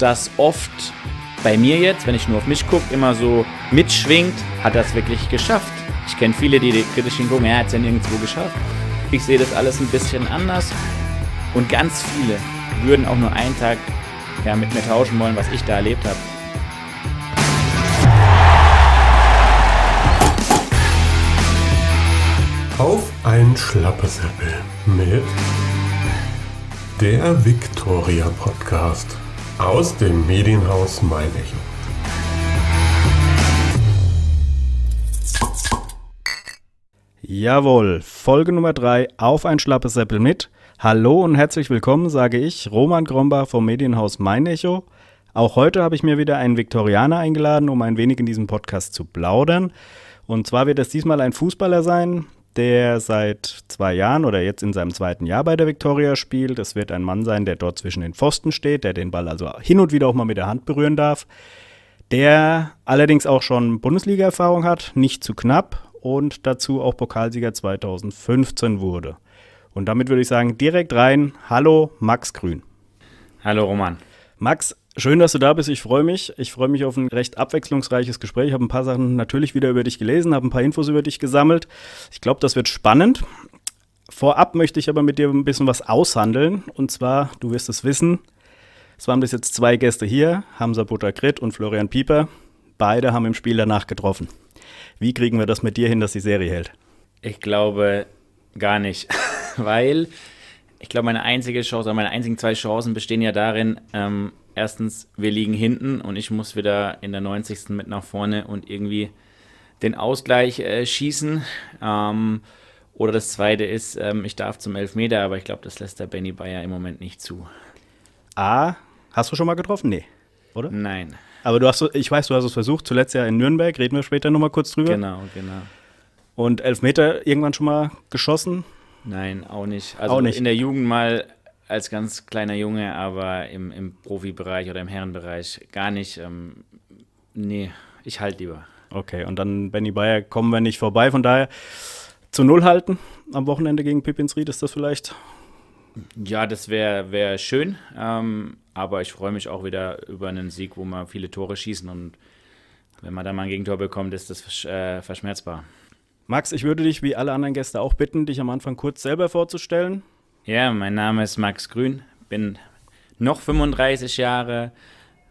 das oft bei mir jetzt, wenn ich nur auf mich gucke, immer so mitschwingt, hat das wirklich geschafft. Ich kenne viele, die kritisch hingucken, er hat es ja nirgendwo geschafft. Ich sehe das alles ein bisschen anders. Und ganz viele würden auch nur einen Tag ja, mit mir tauschen wollen, was ich da erlebt habe. Auf ein Schlappesäppel mit der Victoria Podcast aus dem Medienhaus Meinecho. Jawohl, Folge Nummer 3 auf ein schlappes Seppel mit. Hallo und herzlich willkommen, sage ich, Roman Grombach vom Medienhaus Meinecho. Auch heute habe ich mir wieder einen Viktorianer eingeladen, um ein wenig in diesem Podcast zu plaudern. Und zwar wird es diesmal ein Fußballer sein, der seit zwei Jahren oder jetzt in seinem zweiten Jahr bei der Viktoria spielt. Es wird ein Mann sein, der dort zwischen den Pfosten steht, der den Ball also hin und wieder auch mal mit der Hand berühren darf. Der allerdings auch schon Bundesliga-Erfahrung hat, nicht zu knapp und dazu auch Pokalsieger 2015 wurde. Und damit würde ich sagen, direkt rein. Hallo, Max Grün. Hallo, Roman. Max, Schön, dass du da bist. Ich freue mich. Ich freue mich auf ein recht abwechslungsreiches Gespräch. Ich habe ein paar Sachen natürlich wieder über dich gelesen, habe ein paar Infos über dich gesammelt. Ich glaube, das wird spannend. Vorab möchte ich aber mit dir ein bisschen was aushandeln. Und zwar, du wirst es wissen, es waren bis jetzt zwei Gäste hier, Hamza Butakrit und Florian Pieper. Beide haben im Spiel danach getroffen. Wie kriegen wir das mit dir hin, dass die Serie hält? Ich glaube gar nicht, weil ich glaube, meine einzige Chance, meine einzigen zwei Chancen bestehen ja darin, ähm, erstens, wir liegen hinten und ich muss wieder in der 90. mit nach vorne und irgendwie den Ausgleich äh, schießen. Ähm, oder das zweite ist, ähm, ich darf zum Elfmeter, aber ich glaube, das lässt der Benny Bayer im Moment nicht zu. Ah, hast du schon mal getroffen? Nee, oder? Nein. Aber du hast, ich weiß, du hast es versucht, zuletzt ja in Nürnberg, reden wir später nochmal kurz drüber. Genau, genau. Und Elfmeter irgendwann schon mal geschossen? Nein, auch nicht. Also auch nicht. in der Jugend mal als ganz kleiner Junge, aber im, im Profibereich oder im Herrenbereich gar nicht. Ähm, nee, ich halt lieber. Okay, und dann Benny Bayer kommen wir nicht vorbei. Von daher zu Null halten am Wochenende gegen Pippins Ried, ist das vielleicht? Ja, das wäre wär schön. Ähm, aber ich freue mich auch wieder über einen Sieg, wo man viele Tore schießen. Und wenn man dann mal ein Gegentor bekommt, ist das versch äh, verschmerzbar. Max, ich würde dich wie alle anderen Gäste auch bitten, dich am Anfang kurz selber vorzustellen. Ja, mein Name ist Max Grün, bin noch 35 Jahre,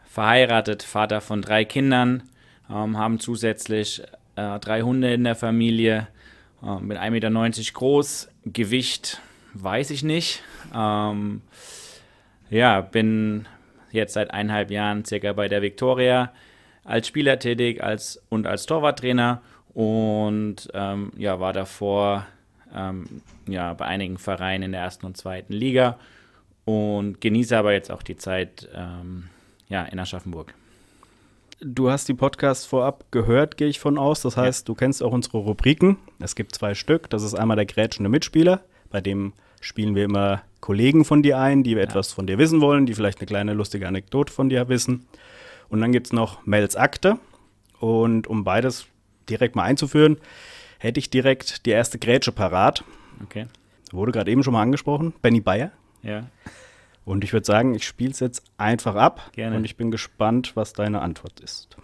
verheiratet, Vater von drei Kindern, ähm, haben zusätzlich äh, drei Hunde in der Familie, äh, bin 1,90 Meter groß, Gewicht weiß ich nicht. Ähm, ja, bin jetzt seit eineinhalb Jahren circa bei der Viktoria als Spieler tätig als, und als Torwarttrainer und ähm, ja, war davor ähm, ja bei einigen Vereinen in der ersten und zweiten Liga und genieße aber jetzt auch die Zeit ähm, ja, in Aschaffenburg. Du hast die Podcasts vorab gehört, gehe ich von aus. Das heißt, ja. du kennst auch unsere Rubriken. Es gibt zwei Stück. Das ist einmal der grätschende Mitspieler, bei dem spielen wir immer Kollegen von dir ein, die ja. etwas von dir wissen wollen, die vielleicht eine kleine lustige Anekdote von dir wissen. Und dann gibt es noch Mels Akte. Und um beides direkt mal einzuführen, hätte ich direkt die erste Grätsche parat. Okay. Wurde gerade eben schon mal angesprochen, Benny Bayer. Ja. Und ich würde sagen, ich spiele es jetzt einfach ab. Gerne. Und ich bin gespannt, was deine Antwort ist.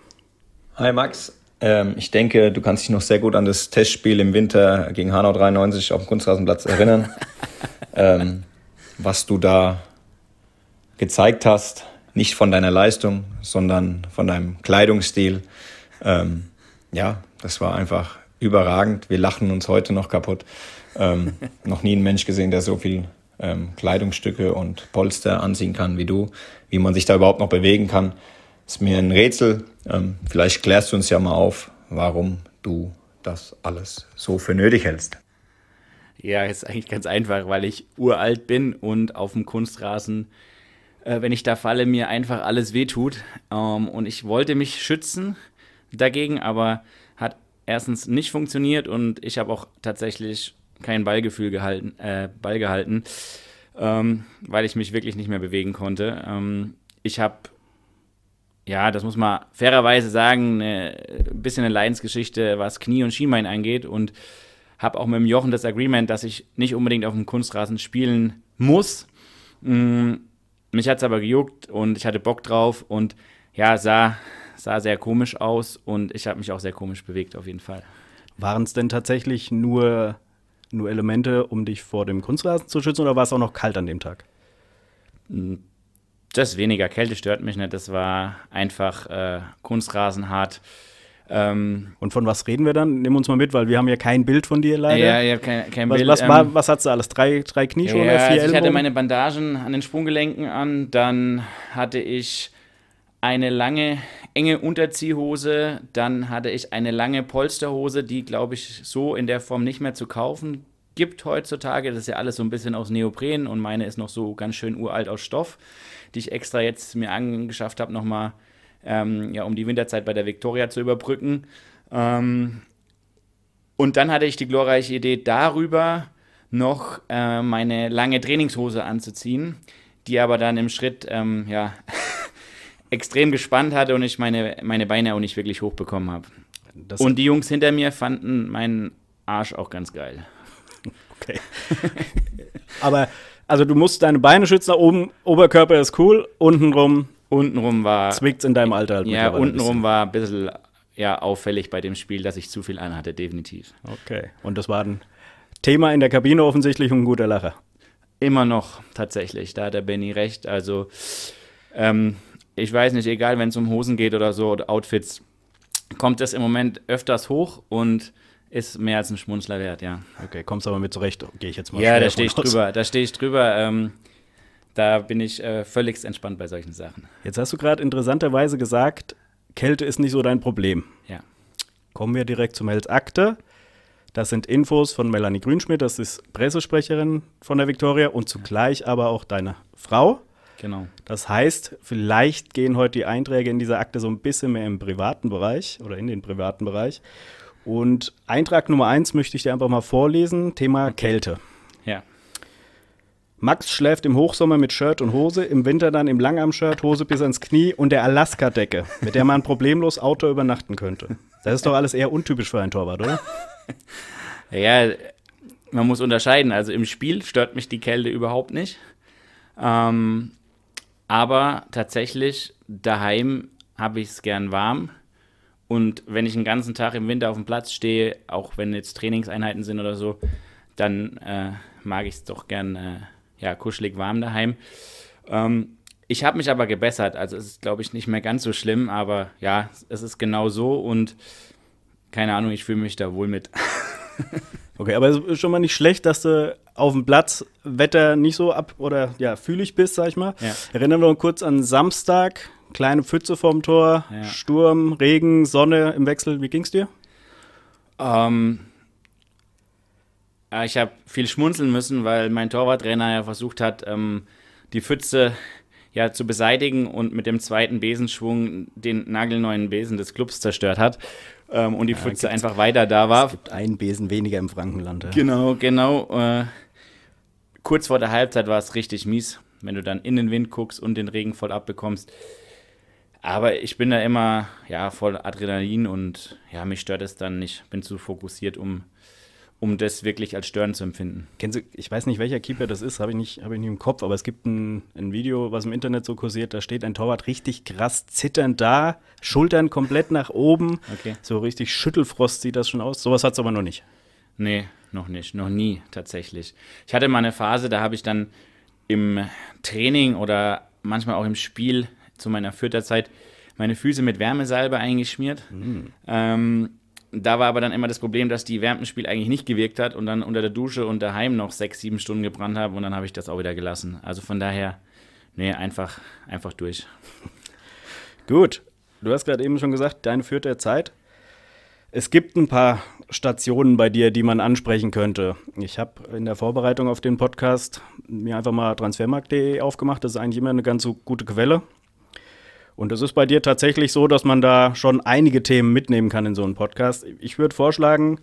Hi Max, ähm, ich denke, du kannst dich noch sehr gut an das Testspiel im Winter gegen Hanau 93 auf dem Kunstrasenplatz erinnern, ähm, was du da gezeigt hast. Nicht von deiner Leistung, sondern von deinem Kleidungsstil. Ähm, ja, das war einfach überragend. Wir lachen uns heute noch kaputt. Ähm, noch nie ein Mensch gesehen, der so viel ähm, Kleidungsstücke und Polster anziehen kann wie du. Wie man sich da überhaupt noch bewegen kann, ist mir ein Rätsel. Ähm, vielleicht klärst du uns ja mal auf, warum du das alles so für nötig hältst. Ja, ist eigentlich ganz einfach, weil ich uralt bin und auf dem Kunstrasen, äh, wenn ich da falle, mir einfach alles wehtut. Ähm, und ich wollte mich schützen dagegen, aber hat erstens nicht funktioniert und ich habe auch tatsächlich kein Ballgefühl gehalten, äh, Ball gehalten, ähm, weil ich mich wirklich nicht mehr bewegen konnte. Ähm, ich habe, ja, das muss man fairerweise sagen, ein äh, bisschen eine Leidensgeschichte, was Knie und Schienbein angeht und habe auch mit dem Jochen das Agreement, dass ich nicht unbedingt auf dem Kunstrasen spielen muss. Mhm. Mich hat es aber gejuckt und ich hatte Bock drauf und ja, sah, sah sehr komisch aus und ich habe mich auch sehr komisch bewegt auf jeden Fall. Waren es denn tatsächlich nur nur Elemente, um dich vor dem Kunstrasen zu schützen oder war es auch noch kalt an dem Tag? Hm, das weniger Kälte stört mich nicht. Das war einfach äh, Kunstrasen hart. Ähm, und von was reden wir dann? Nimm uns mal mit, weil wir haben ja kein Bild von dir leider. Ja, ja, kein, kein was, Bild. Was, ähm, was, was hattest du alles? Drei, drei Knie schon? Ja, vier also ich hatte meine Bandagen an den Sprunggelenken an, dann hatte ich eine lange, enge Unterziehhose. Dann hatte ich eine lange Polsterhose, die, glaube ich, so in der Form nicht mehr zu kaufen gibt heutzutage. Das ist ja alles so ein bisschen aus Neopren und meine ist noch so ganz schön uralt aus Stoff, die ich extra jetzt mir angeschafft habe, nochmal, ähm, ja, um die Winterzeit bei der Victoria zu überbrücken. Ähm, und dann hatte ich die glorreiche Idee, darüber noch äh, meine lange Trainingshose anzuziehen, die aber dann im Schritt, ähm, ja, extrem gespannt hatte und ich meine, meine Beine auch nicht wirklich hochbekommen habe. Und die Jungs hinter mir fanden meinen Arsch auch ganz geil. Okay. Aber also du musst deine Beine schützen, oben Oberkörper ist cool, untenrum untenrum war zwickt's in deinem Alter halt Ja, untenrum ein war ein bisschen ja, auffällig bei dem Spiel, dass ich zu viel anhatte, definitiv. Okay. Und das war ein Thema in der Kabine offensichtlich und ein guter Lacher. Immer noch tatsächlich, da hat der Benny recht, also ähm, ich weiß nicht, egal wenn es um Hosen geht oder so, oder Outfits, kommt das im Moment öfters hoch und ist mehr als ein Schmunzler wert, ja. Okay, kommst aber mit zurecht, gehe ich jetzt mal. Ja, da stehe ich drüber, da stehe ich drüber. Ähm, da bin ich äh, völlig entspannt bei solchen Sachen. Jetzt hast du gerade interessanterweise gesagt, Kälte ist nicht so dein Problem. Ja. Kommen wir direkt zu Mels Das sind Infos von Melanie Grünschmidt, das ist Pressesprecherin von der Victoria und zugleich aber auch deine Frau. Genau. Das heißt, vielleicht gehen heute die Einträge in dieser Akte so ein bisschen mehr im privaten Bereich oder in den privaten Bereich. Und Eintrag Nummer eins möchte ich dir einfach mal vorlesen: Thema Kälte. Ja. Max schläft im Hochsommer mit Shirt und Hose, im Winter dann im Langarm-Shirt, Hose bis ans Knie und der Alaska-Decke, mit der man problemlos Auto übernachten könnte. Das ist doch alles eher untypisch für einen Torwart, oder? Ja, man muss unterscheiden. Also im Spiel stört mich die Kälte überhaupt nicht. Ähm, aber tatsächlich, daheim habe ich es gern warm. Und wenn ich den ganzen Tag im Winter auf dem Platz stehe, auch wenn jetzt Trainingseinheiten sind oder so, dann äh, mag ich es doch gern äh, ja, kuschelig warm daheim. Ähm, ich habe mich aber gebessert, also es ist, glaube ich, nicht mehr ganz so schlimm, aber ja, es ist genau so und keine Ahnung, ich fühle mich da wohl mit. Okay, aber es ist schon mal nicht schlecht, dass du auf dem Platz Wetter nicht so ab oder ja, fühlig bist, sag ich mal. Ja. Erinnern wir uns kurz an Samstag, kleine Pfütze vorm Tor, ja. Sturm, Regen, Sonne im Wechsel. Wie ging's dir? Ähm, ich habe viel schmunzeln müssen, weil mein Torwarttrainer ja versucht hat, ähm, die Pfütze ja, zu beseitigen und mit dem zweiten Besenschwung den nagelneuen Besen des Clubs zerstört hat. Ähm, und die ja, Pfütze einfach weiter da war. Es gibt einen Besen weniger im Frankenland. Ja. Genau, genau. Äh, kurz vor der Halbzeit war es richtig mies, wenn du dann in den Wind guckst und den Regen voll abbekommst. Aber ich bin da immer ja, voll Adrenalin und ja, mich stört es dann nicht. Bin zu fokussiert, um um das wirklich als störend zu empfinden. Kennst du, ich weiß nicht, welcher Keeper das ist, habe ich, nicht, hab ich nicht im Kopf, aber es gibt ein, ein, Video, was im Internet so kursiert, da steht ein Torwart richtig krass zitternd da, Schultern komplett nach oben, okay. so richtig Schüttelfrost sieht das schon aus. Sowas hat es aber noch nicht. Nee, noch nicht, noch nie tatsächlich. Ich hatte mal eine Phase, da habe ich dann im Training oder manchmal auch im Spiel zu meiner Fürther Zeit meine Füße mit Wärmesalbe eingeschmiert. Mhm. Ähm, da war aber dann immer das Problem, dass die während dem Spiel eigentlich nicht gewirkt hat und dann unter der Dusche und daheim noch sechs, sieben Stunden gebrannt habe und dann habe ich das auch wieder gelassen. Also von daher, nee, einfach, einfach durch. Gut. Du hast gerade eben schon gesagt, deine führt der Zeit. Es gibt ein paar Stationen bei dir, die man ansprechen könnte. Ich habe in der Vorbereitung auf den Podcast mir einfach mal transfermarkt.de aufgemacht. Das ist eigentlich immer eine ganz gute Quelle. Und es ist bei dir tatsächlich so, dass man da schon einige Themen mitnehmen kann in so einem Podcast. Ich würde vorschlagen,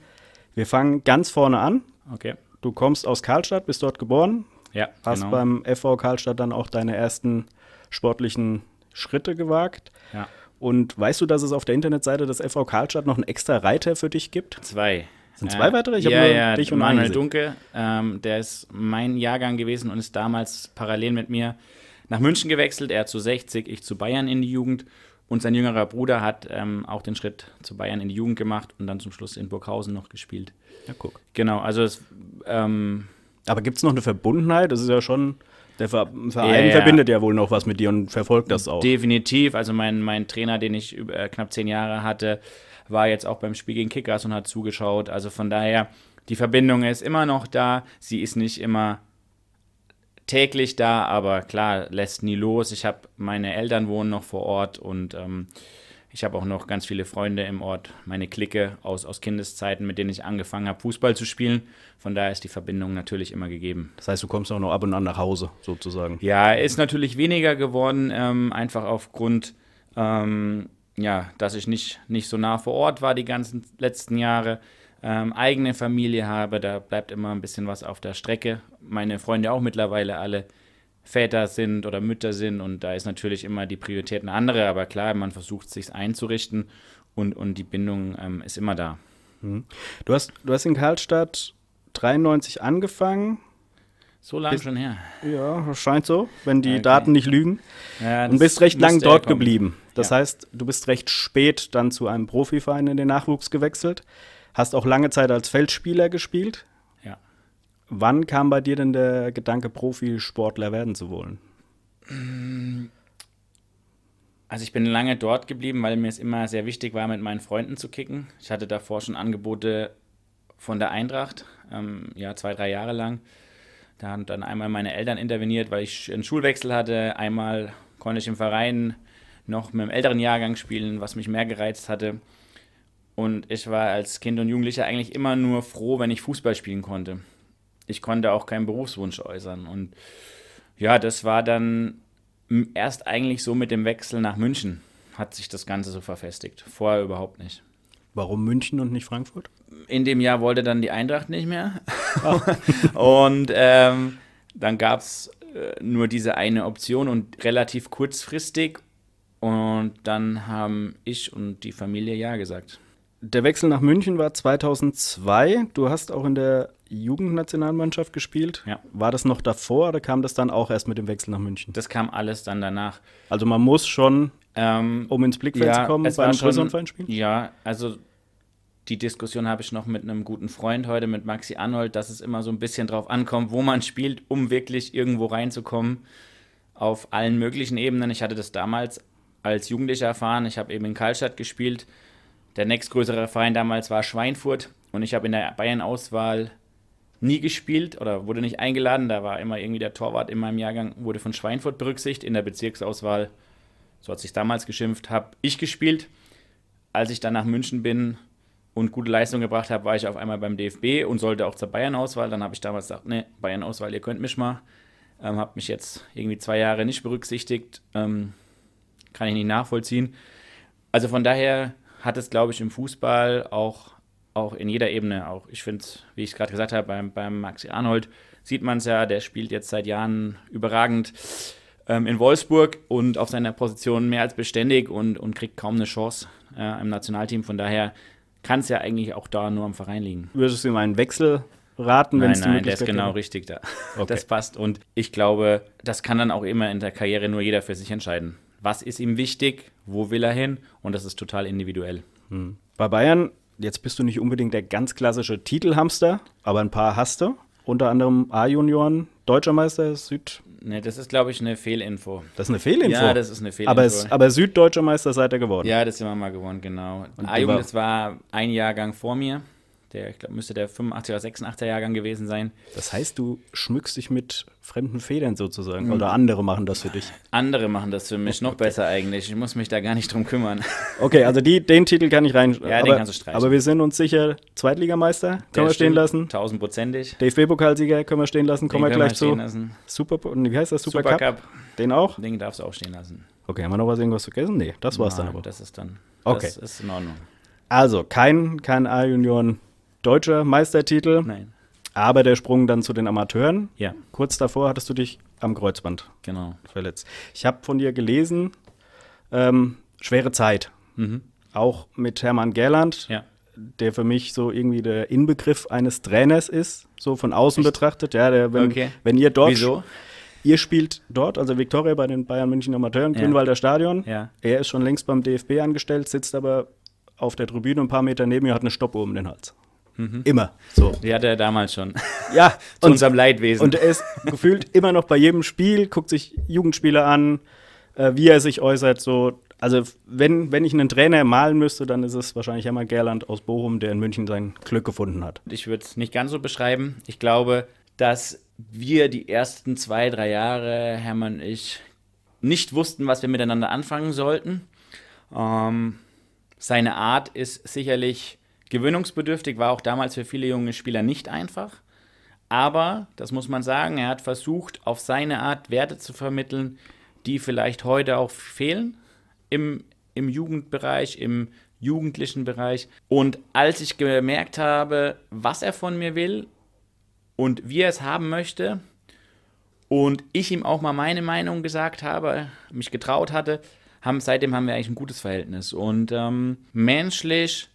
wir fangen ganz vorne an. Okay. Du kommst aus Karlstadt, bist dort geboren. Ja. Hast genau. beim FV Karlstadt dann auch deine ersten sportlichen Schritte gewagt. Ja. Und weißt du, dass es auf der Internetseite des FV Karlstadt noch einen extra Reiter für dich gibt? Zwei. Sind zwei äh, weitere? Ich ja, ja, dich und Manuel Dunke, ähm, der ist mein Jahrgang gewesen und ist damals parallel mit mir nach München gewechselt, er zu 60, ich zu Bayern in die Jugend. Und sein jüngerer Bruder hat ähm, auch den Schritt zu Bayern in die Jugend gemacht und dann zum Schluss in Burghausen noch gespielt. Ja, guck. Genau, also es. Ähm, Aber gibt es noch eine Verbundenheit? Das ist ja schon. Der Ver Verein ja, verbindet ja wohl noch was mit dir und verfolgt das auch. Definitiv. Also mein, mein Trainer, den ich über, äh, knapp zehn Jahre hatte, war jetzt auch beim Spiel gegen Kickers und hat zugeschaut. Also von daher, die Verbindung ist immer noch da. Sie ist nicht immer täglich da, aber klar, lässt nie los. Ich habe meine Eltern wohnen noch vor Ort und ähm, ich habe auch noch ganz viele Freunde im Ort, meine Clique aus, aus Kindeszeiten, mit denen ich angefangen habe, Fußball zu spielen. Von daher ist die Verbindung natürlich immer gegeben. Das heißt, du kommst auch noch ab und an nach Hause, sozusagen. Ja, ist natürlich weniger geworden, ähm, einfach aufgrund, ähm, ja, dass ich nicht, nicht so nah vor Ort war die ganzen letzten Jahre ähm, eigene Familie habe, da bleibt immer ein bisschen was auf der Strecke. Meine Freunde auch mittlerweile alle Väter sind oder Mütter sind und da ist natürlich immer die Priorität eine andere, aber klar, man versucht sich einzurichten und, und die Bindung ähm, ist immer da. Mhm. Du, hast, du hast in Karlstadt 93 angefangen. So lange schon her. Ja, scheint so, wenn die okay. Daten nicht lügen. Ja, und bist recht lang dort geblieben. Das ja. heißt, du bist recht spät dann zu einem Profiverein in den Nachwuchs gewechselt. Hast auch lange Zeit als Feldspieler gespielt. Ja. Wann kam bei dir denn der Gedanke, Profisportler werden zu wollen? Also ich bin lange dort geblieben, weil mir es immer sehr wichtig war, mit meinen Freunden zu kicken. Ich hatte davor schon Angebote von der Eintracht, ähm, ja, zwei, drei Jahre lang. Da haben dann einmal meine Eltern interveniert, weil ich einen Schulwechsel hatte. Einmal konnte ich im Verein noch mit einem älteren Jahrgang spielen, was mich mehr gereizt hatte. Und ich war als Kind und Jugendlicher eigentlich immer nur froh, wenn ich Fußball spielen konnte. Ich konnte auch keinen Berufswunsch äußern. Und ja, das war dann erst eigentlich so mit dem Wechsel nach München hat sich das Ganze so verfestigt. Vorher überhaupt nicht. Warum München und nicht Frankfurt? In dem Jahr wollte dann die Eintracht nicht mehr. Oh. und ähm, dann gab es äh, nur diese eine Option und relativ kurzfristig. Und dann haben ich und die Familie Ja gesagt der Wechsel nach München war 2002. Du hast auch in der Jugendnationalmannschaft gespielt. Ja. War das noch davor oder kam das dann auch erst mit dem Wechsel nach München? Das kam alles dann danach. Also man muss schon, ähm, um ins Blickfeld ja, zu kommen, bei einem größeren spielen? Ja, also die Diskussion habe ich noch mit einem guten Freund heute, mit Maxi Arnold, dass es immer so ein bisschen drauf ankommt, wo man spielt, um wirklich irgendwo reinzukommen auf allen möglichen Ebenen. Ich hatte das damals als Jugendlicher erfahren. Ich habe eben in Karlstadt gespielt der nächstgrößere Verein damals war Schweinfurt und ich habe in der Bayern-Auswahl nie gespielt oder wurde nicht eingeladen. Da war immer irgendwie der Torwart in meinem Jahrgang, wurde von Schweinfurt berücksichtigt. In der Bezirksauswahl, so hat sich damals geschimpft, habe ich gespielt. Als ich dann nach München bin und gute Leistung gebracht habe, war ich auf einmal beim DFB und sollte auch zur Bayern-Auswahl. Dann habe ich damals gesagt, ne, Bayern-Auswahl, ihr könnt mich mal. Ähm, habe mich jetzt irgendwie zwei Jahre nicht berücksichtigt. Ähm, kann ich nicht nachvollziehen. Also von daher hat es, glaube ich, im Fußball auch, auch in jeder Ebene. Auch ich finde, es, wie ich es gerade gesagt habe, beim, beim Maxi Arnold sieht man es ja, der spielt jetzt seit Jahren überragend ähm, in Wolfsburg und auf seiner Position mehr als beständig und, und kriegt kaum eine Chance äh, im Nationalteam. Von daher kann es ja eigentlich auch da nur am Verein liegen. Würdest du ihm einen Wechsel raten, wenn es die Nein, der ist genau richtig da. Okay. Das passt. Und ich glaube, das kann dann auch immer in der Karriere nur jeder für sich entscheiden was ist ihm wichtig, wo will er hin und das ist total individuell. Mhm. Bei Bayern, jetzt bist du nicht unbedingt der ganz klassische Titelhamster, aber ein paar hast du. Unter anderem A-Junioren, Deutscher Meister Süd. Ne, das ist, glaube ich, eine Fehlinfo. Das ist eine Fehlinfo? Ja, das ist eine Fehlinfo. Aber, aber Süddeutscher Meister seid ihr geworden. Ja, das sind wir mal geworden, genau. A-Jugend, das war ein Jahrgang vor mir. Der, ich glaube, müsste der 85er, oder 86er Jahrgang gewesen sein. Das heißt, du schmückst dich mit fremden Federn sozusagen. Mhm. Oder andere machen das für dich. Andere machen das für mich. Noch besser eigentlich. Ich muss mich da gar nicht drum kümmern. Okay, also die, den Titel kann ich rein. Ja, aber, den kannst du streichen. Aber wir sind uns sicher, Zweitligameister können der wir stehen lassen. Tausendprozentig. DFB-Pokalsieger können wir stehen lassen. Kommen wir gleich zu. Lassen. Super, wie heißt das? Super, Super Cup. Den auch? Den darfst du auch stehen lassen. Okay, haben wir noch was irgendwas vergessen? Nee, das war's Nein, dann aber. Das ist dann. Okay. Das ist in Ordnung. Also kein, kein A-Junioren deutscher Meistertitel. Nein. Aber der Sprung dann zu den Amateuren. Ja. Kurz davor hattest du dich am Kreuzband genau. verletzt. Ich habe von dir gelesen, ähm, schwere Zeit. Mhm. Auch mit Hermann Gerland, ja. der für mich so irgendwie der Inbegriff eines Trainers ist, so von außen Echt? betrachtet. Ja, der, wenn, okay. wenn ihr dort. Wieso? Ihr spielt dort, also Viktoria bei den Bayern München Amateuren, Grünwalder ja. Stadion. Ja. Er ist schon längst beim DFB angestellt, sitzt aber auf der Tribüne ein paar Meter neben mir, hat eine Stoppuhr um den Hals. Mhm. Immer. So. Die hatte er damals schon. Ja. Zu und, unserem Leidwesen. Und er ist gefühlt immer noch bei jedem Spiel, guckt sich Jugendspieler an, äh, wie er sich äußert. So. Also, wenn, wenn ich einen Trainer malen müsste, dann ist es wahrscheinlich einmal Gerland aus Bochum, der in München sein Glück gefunden hat. Ich würde es nicht ganz so beschreiben. Ich glaube, dass wir die ersten zwei, drei Jahre, Hermann und ich, nicht wussten, was wir miteinander anfangen sollten. Ähm, seine Art ist sicherlich Gewöhnungsbedürftig war auch damals für viele junge Spieler nicht einfach. Aber, das muss man sagen, er hat versucht, auf seine Art Werte zu vermitteln, die vielleicht heute auch fehlen im, im Jugendbereich, im jugendlichen Bereich. Und als ich gemerkt habe, was er von mir will und wie er es haben möchte, und ich ihm auch mal meine Meinung gesagt habe, mich getraut hatte, haben, seitdem haben wir eigentlich ein gutes Verhältnis. Und ähm, menschlich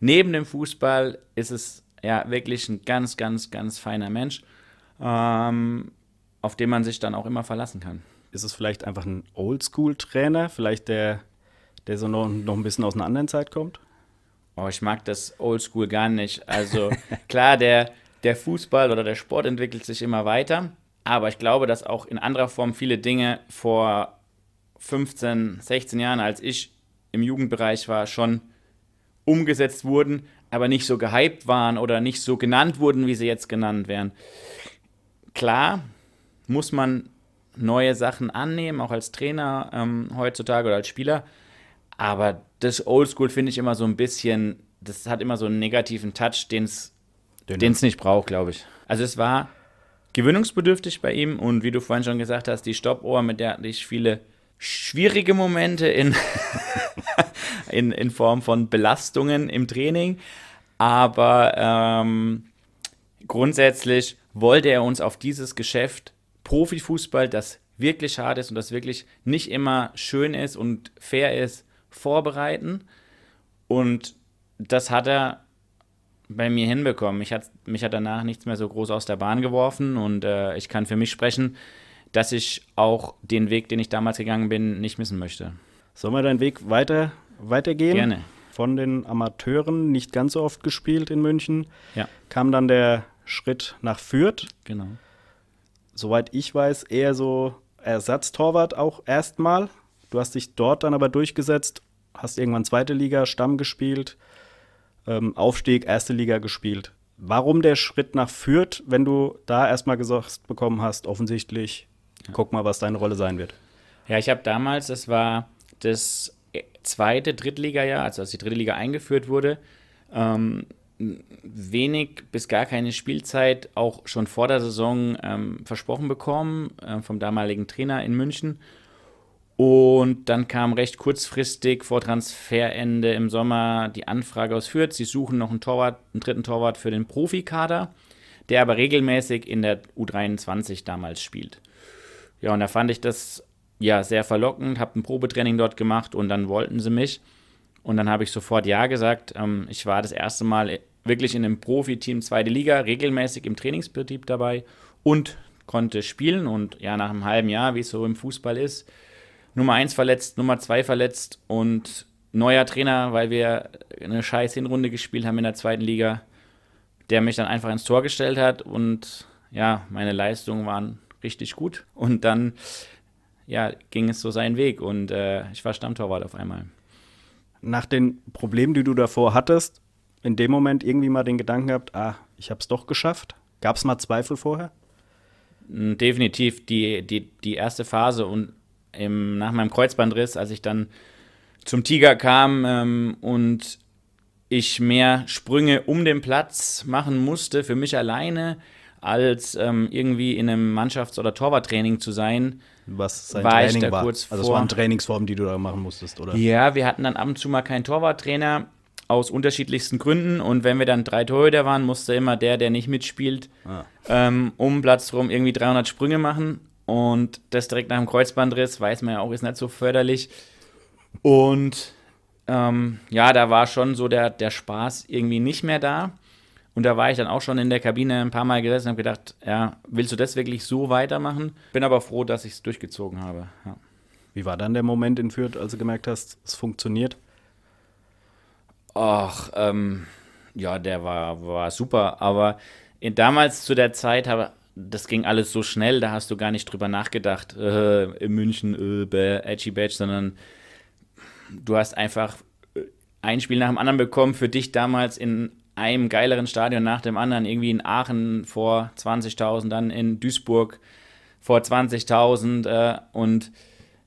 neben dem Fußball ist es ja wirklich ein ganz, ganz, ganz feiner Mensch, ähm, auf den man sich dann auch immer verlassen kann. Ist es vielleicht einfach ein Oldschool-Trainer, vielleicht der, der so noch, noch ein bisschen aus einer anderen Zeit kommt? Oh, ich mag das Oldschool gar nicht. Also klar, der, der Fußball oder der Sport entwickelt sich immer weiter, aber ich glaube, dass auch in anderer Form viele Dinge vor 15, 16 Jahren, als ich im Jugendbereich war, schon umgesetzt wurden, aber nicht so gehypt waren oder nicht so genannt wurden, wie sie jetzt genannt werden. Klar muss man neue Sachen annehmen, auch als Trainer ähm, heutzutage oder als Spieler. Aber das Oldschool finde ich immer so ein bisschen, das hat immer so einen negativen Touch, den es nicht braucht, glaube ich. Also es war gewöhnungsbedürftig bei ihm und wie du vorhin schon gesagt hast, die Stoppuhr, mit der hatte ich viele schwierige Momente in in, in Form von Belastungen im Training. Aber ähm, grundsätzlich wollte er uns auf dieses Geschäft Profifußball, das wirklich hart ist und das wirklich nicht immer schön ist und fair ist, vorbereiten. Und das hat er bei mir hinbekommen. Mich hat, mich hat danach nichts mehr so groß aus der Bahn geworfen und äh, ich kann für mich sprechen, dass ich auch den Weg, den ich damals gegangen bin, nicht missen möchte. Sollen wir deinen Weg weiter, weitergehen? Gerne. Von den Amateuren, nicht ganz so oft gespielt in München, ja. kam dann der Schritt nach Fürth. Genau. Soweit ich weiß, eher so Ersatztorwart auch erstmal. Du hast dich dort dann aber durchgesetzt, hast irgendwann zweite Liga Stamm gespielt, ähm, Aufstieg, erste Liga gespielt. Warum der Schritt nach Fürth, wenn du da erstmal gesagt bekommen hast, offensichtlich, ja. guck mal, was deine Rolle sein wird? Ja, ich habe damals, das war das zweite Drittliga-Jahr, also als die dritte Liga eingeführt wurde, ähm, wenig bis gar keine Spielzeit auch schon vor der Saison ähm, versprochen bekommen äh, vom damaligen Trainer in München. Und dann kam recht kurzfristig vor Transferende im Sommer die Anfrage aus Fürth. Sie suchen noch einen Torwart, einen dritten Torwart für den Profikader, der aber regelmäßig in der U23 damals spielt. Ja, und da fand ich das ja sehr verlockend, habe ein Probetraining dort gemacht und dann wollten sie mich. Und dann habe ich sofort Ja gesagt. Ähm, ich war das erste Mal wirklich in einem Profiteam zweite Liga, regelmäßig im Trainingsbetrieb dabei und konnte spielen. Und ja, nach einem halben Jahr, wie es so im Fußball ist, Nummer 1 verletzt, Nummer 2 verletzt und neuer Trainer, weil wir eine scheiß Hinrunde gespielt haben in der zweiten Liga, der mich dann einfach ins Tor gestellt hat. Und ja, meine Leistungen waren richtig gut. Und dann ja, ging es so seinen Weg und äh, ich war Stammtorwart auf einmal. Nach den Problemen, die du davor hattest, in dem Moment irgendwie mal den Gedanken gehabt, ah, ich habe es doch geschafft? Gab es mal Zweifel vorher? Hm, definitiv die, die, die erste Phase und im, nach meinem Kreuzbandriss, als ich dann zum Tiger kam ähm, und ich mehr Sprünge um den Platz machen musste für mich alleine, als ähm, irgendwie in einem Mannschafts- oder Torwarttraining zu sein. Was sein war Training ich da war. Kurz vor. Also es waren Trainingsformen, die du da machen musstest, oder? Ja, wir hatten dann ab und zu mal keinen Torwarttrainer aus unterschiedlichsten Gründen. Und wenn wir dann drei Torhüter waren, musste immer der, der nicht mitspielt, ah. ähm, um Platz rum irgendwie 300 Sprünge machen. Und das direkt nach dem Kreuzbandriss, weiß man ja auch, ist nicht so förderlich. Und ähm, ja, da war schon so der, der Spaß irgendwie nicht mehr da. Und da war ich dann auch schon in der Kabine ein paar Mal gesessen und habe gedacht, ja, willst du das wirklich so weitermachen? Bin aber froh, dass ich es durchgezogen habe. Ja. Wie war dann der Moment in Fürth, als du gemerkt hast, es funktioniert? Ach, ähm, ja, der war, war super. Aber in, damals zu der Zeit, hab, das ging alles so schnell, da hast du gar nicht drüber nachgedacht, äh, in München, äh, bei Edgy Badge, sondern du hast einfach äh, ein Spiel nach dem anderen bekommen, für dich damals in einem geileren Stadion nach dem anderen, irgendwie in Aachen vor 20.000, dann in Duisburg vor 20.000 äh, und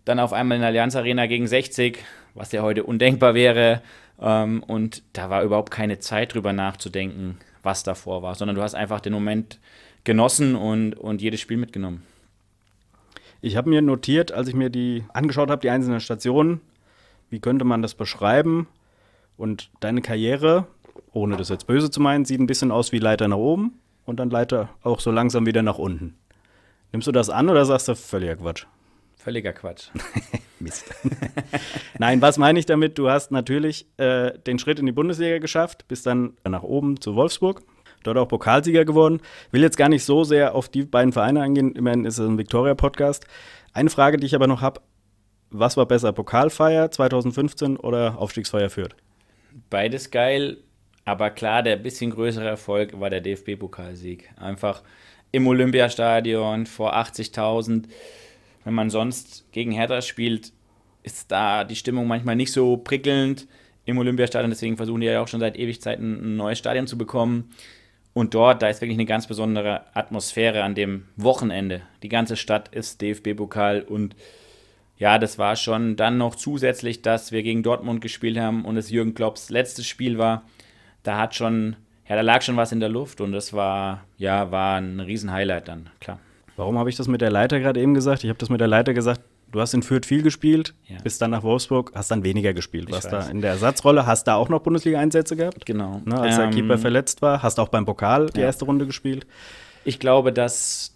dann auf einmal in der Allianz Arena gegen 60, was ja heute undenkbar wäre. Ähm, und da war überhaupt keine Zeit drüber nachzudenken, was davor war, sondern du hast einfach den Moment genossen und, und jedes Spiel mitgenommen. Ich habe mir notiert, als ich mir die angeschaut habe, die einzelnen Stationen, wie könnte man das beschreiben? Und deine Karriere, ohne das jetzt böse zu meinen, sieht ein bisschen aus wie Leiter nach oben und dann Leiter auch so langsam wieder nach unten. Nimmst du das an oder sagst du völliger Quatsch? Völliger Quatsch. Mist. Nein, was meine ich damit? Du hast natürlich äh, den Schritt in die Bundesliga geschafft, bist dann nach oben zu Wolfsburg, dort auch Pokalsieger geworden. Will jetzt gar nicht so sehr auf die beiden Vereine eingehen, immerhin ist es ein viktoria podcast Eine Frage, die ich aber noch habe: Was war besser, Pokalfeier 2015 oder Aufstiegsfeier Fürth? Beides geil, aber klar, der bisschen größere Erfolg war der DFB-Pokalsieg. Einfach im Olympiastadion vor 80.000. Wenn man sonst gegen Hertha spielt, ist da die Stimmung manchmal nicht so prickelnd im Olympiastadion. Deswegen versuchen die ja auch schon seit Ewigkeiten ein neues Stadion zu bekommen. Und dort, da ist wirklich eine ganz besondere Atmosphäre an dem Wochenende. Die ganze Stadt ist DFB-Pokal und ja, das war schon dann noch zusätzlich, dass wir gegen Dortmund gespielt haben und es Jürgen Klopps letztes Spiel war da hat schon, ja, da lag schon was in der Luft und das war, ja, war ein Riesen-Highlight dann, klar. Warum habe ich das mit der Leiter gerade eben gesagt? Ich habe das mit der Leiter gesagt, du hast in Fürth viel gespielt, ja. bist dann nach Wolfsburg, hast dann weniger gespielt. Warst da in der Ersatzrolle, hast da auch noch Bundesliga-Einsätze gehabt? Genau. Ne, als ähm, der Keeper verletzt war, hast auch beim Pokal die ja. erste Runde gespielt. Ich glaube, dass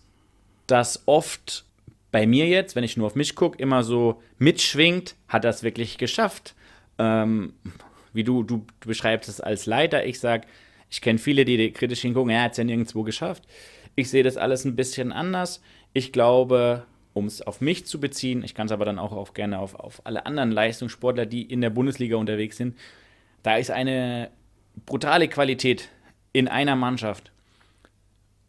das oft bei mir jetzt, wenn ich nur auf mich gucke, immer so mitschwingt, hat das wirklich geschafft. Ähm, wie du, du, beschreibst es als Leiter. Ich sage, ich kenne viele, die kritisch hingucken, er hat es ja nirgendwo geschafft. Ich sehe das alles ein bisschen anders. Ich glaube, um es auf mich zu beziehen, ich kann es aber dann auch auf, gerne auf, auf alle anderen Leistungssportler, die in der Bundesliga unterwegs sind, da ist eine brutale Qualität in einer Mannschaft.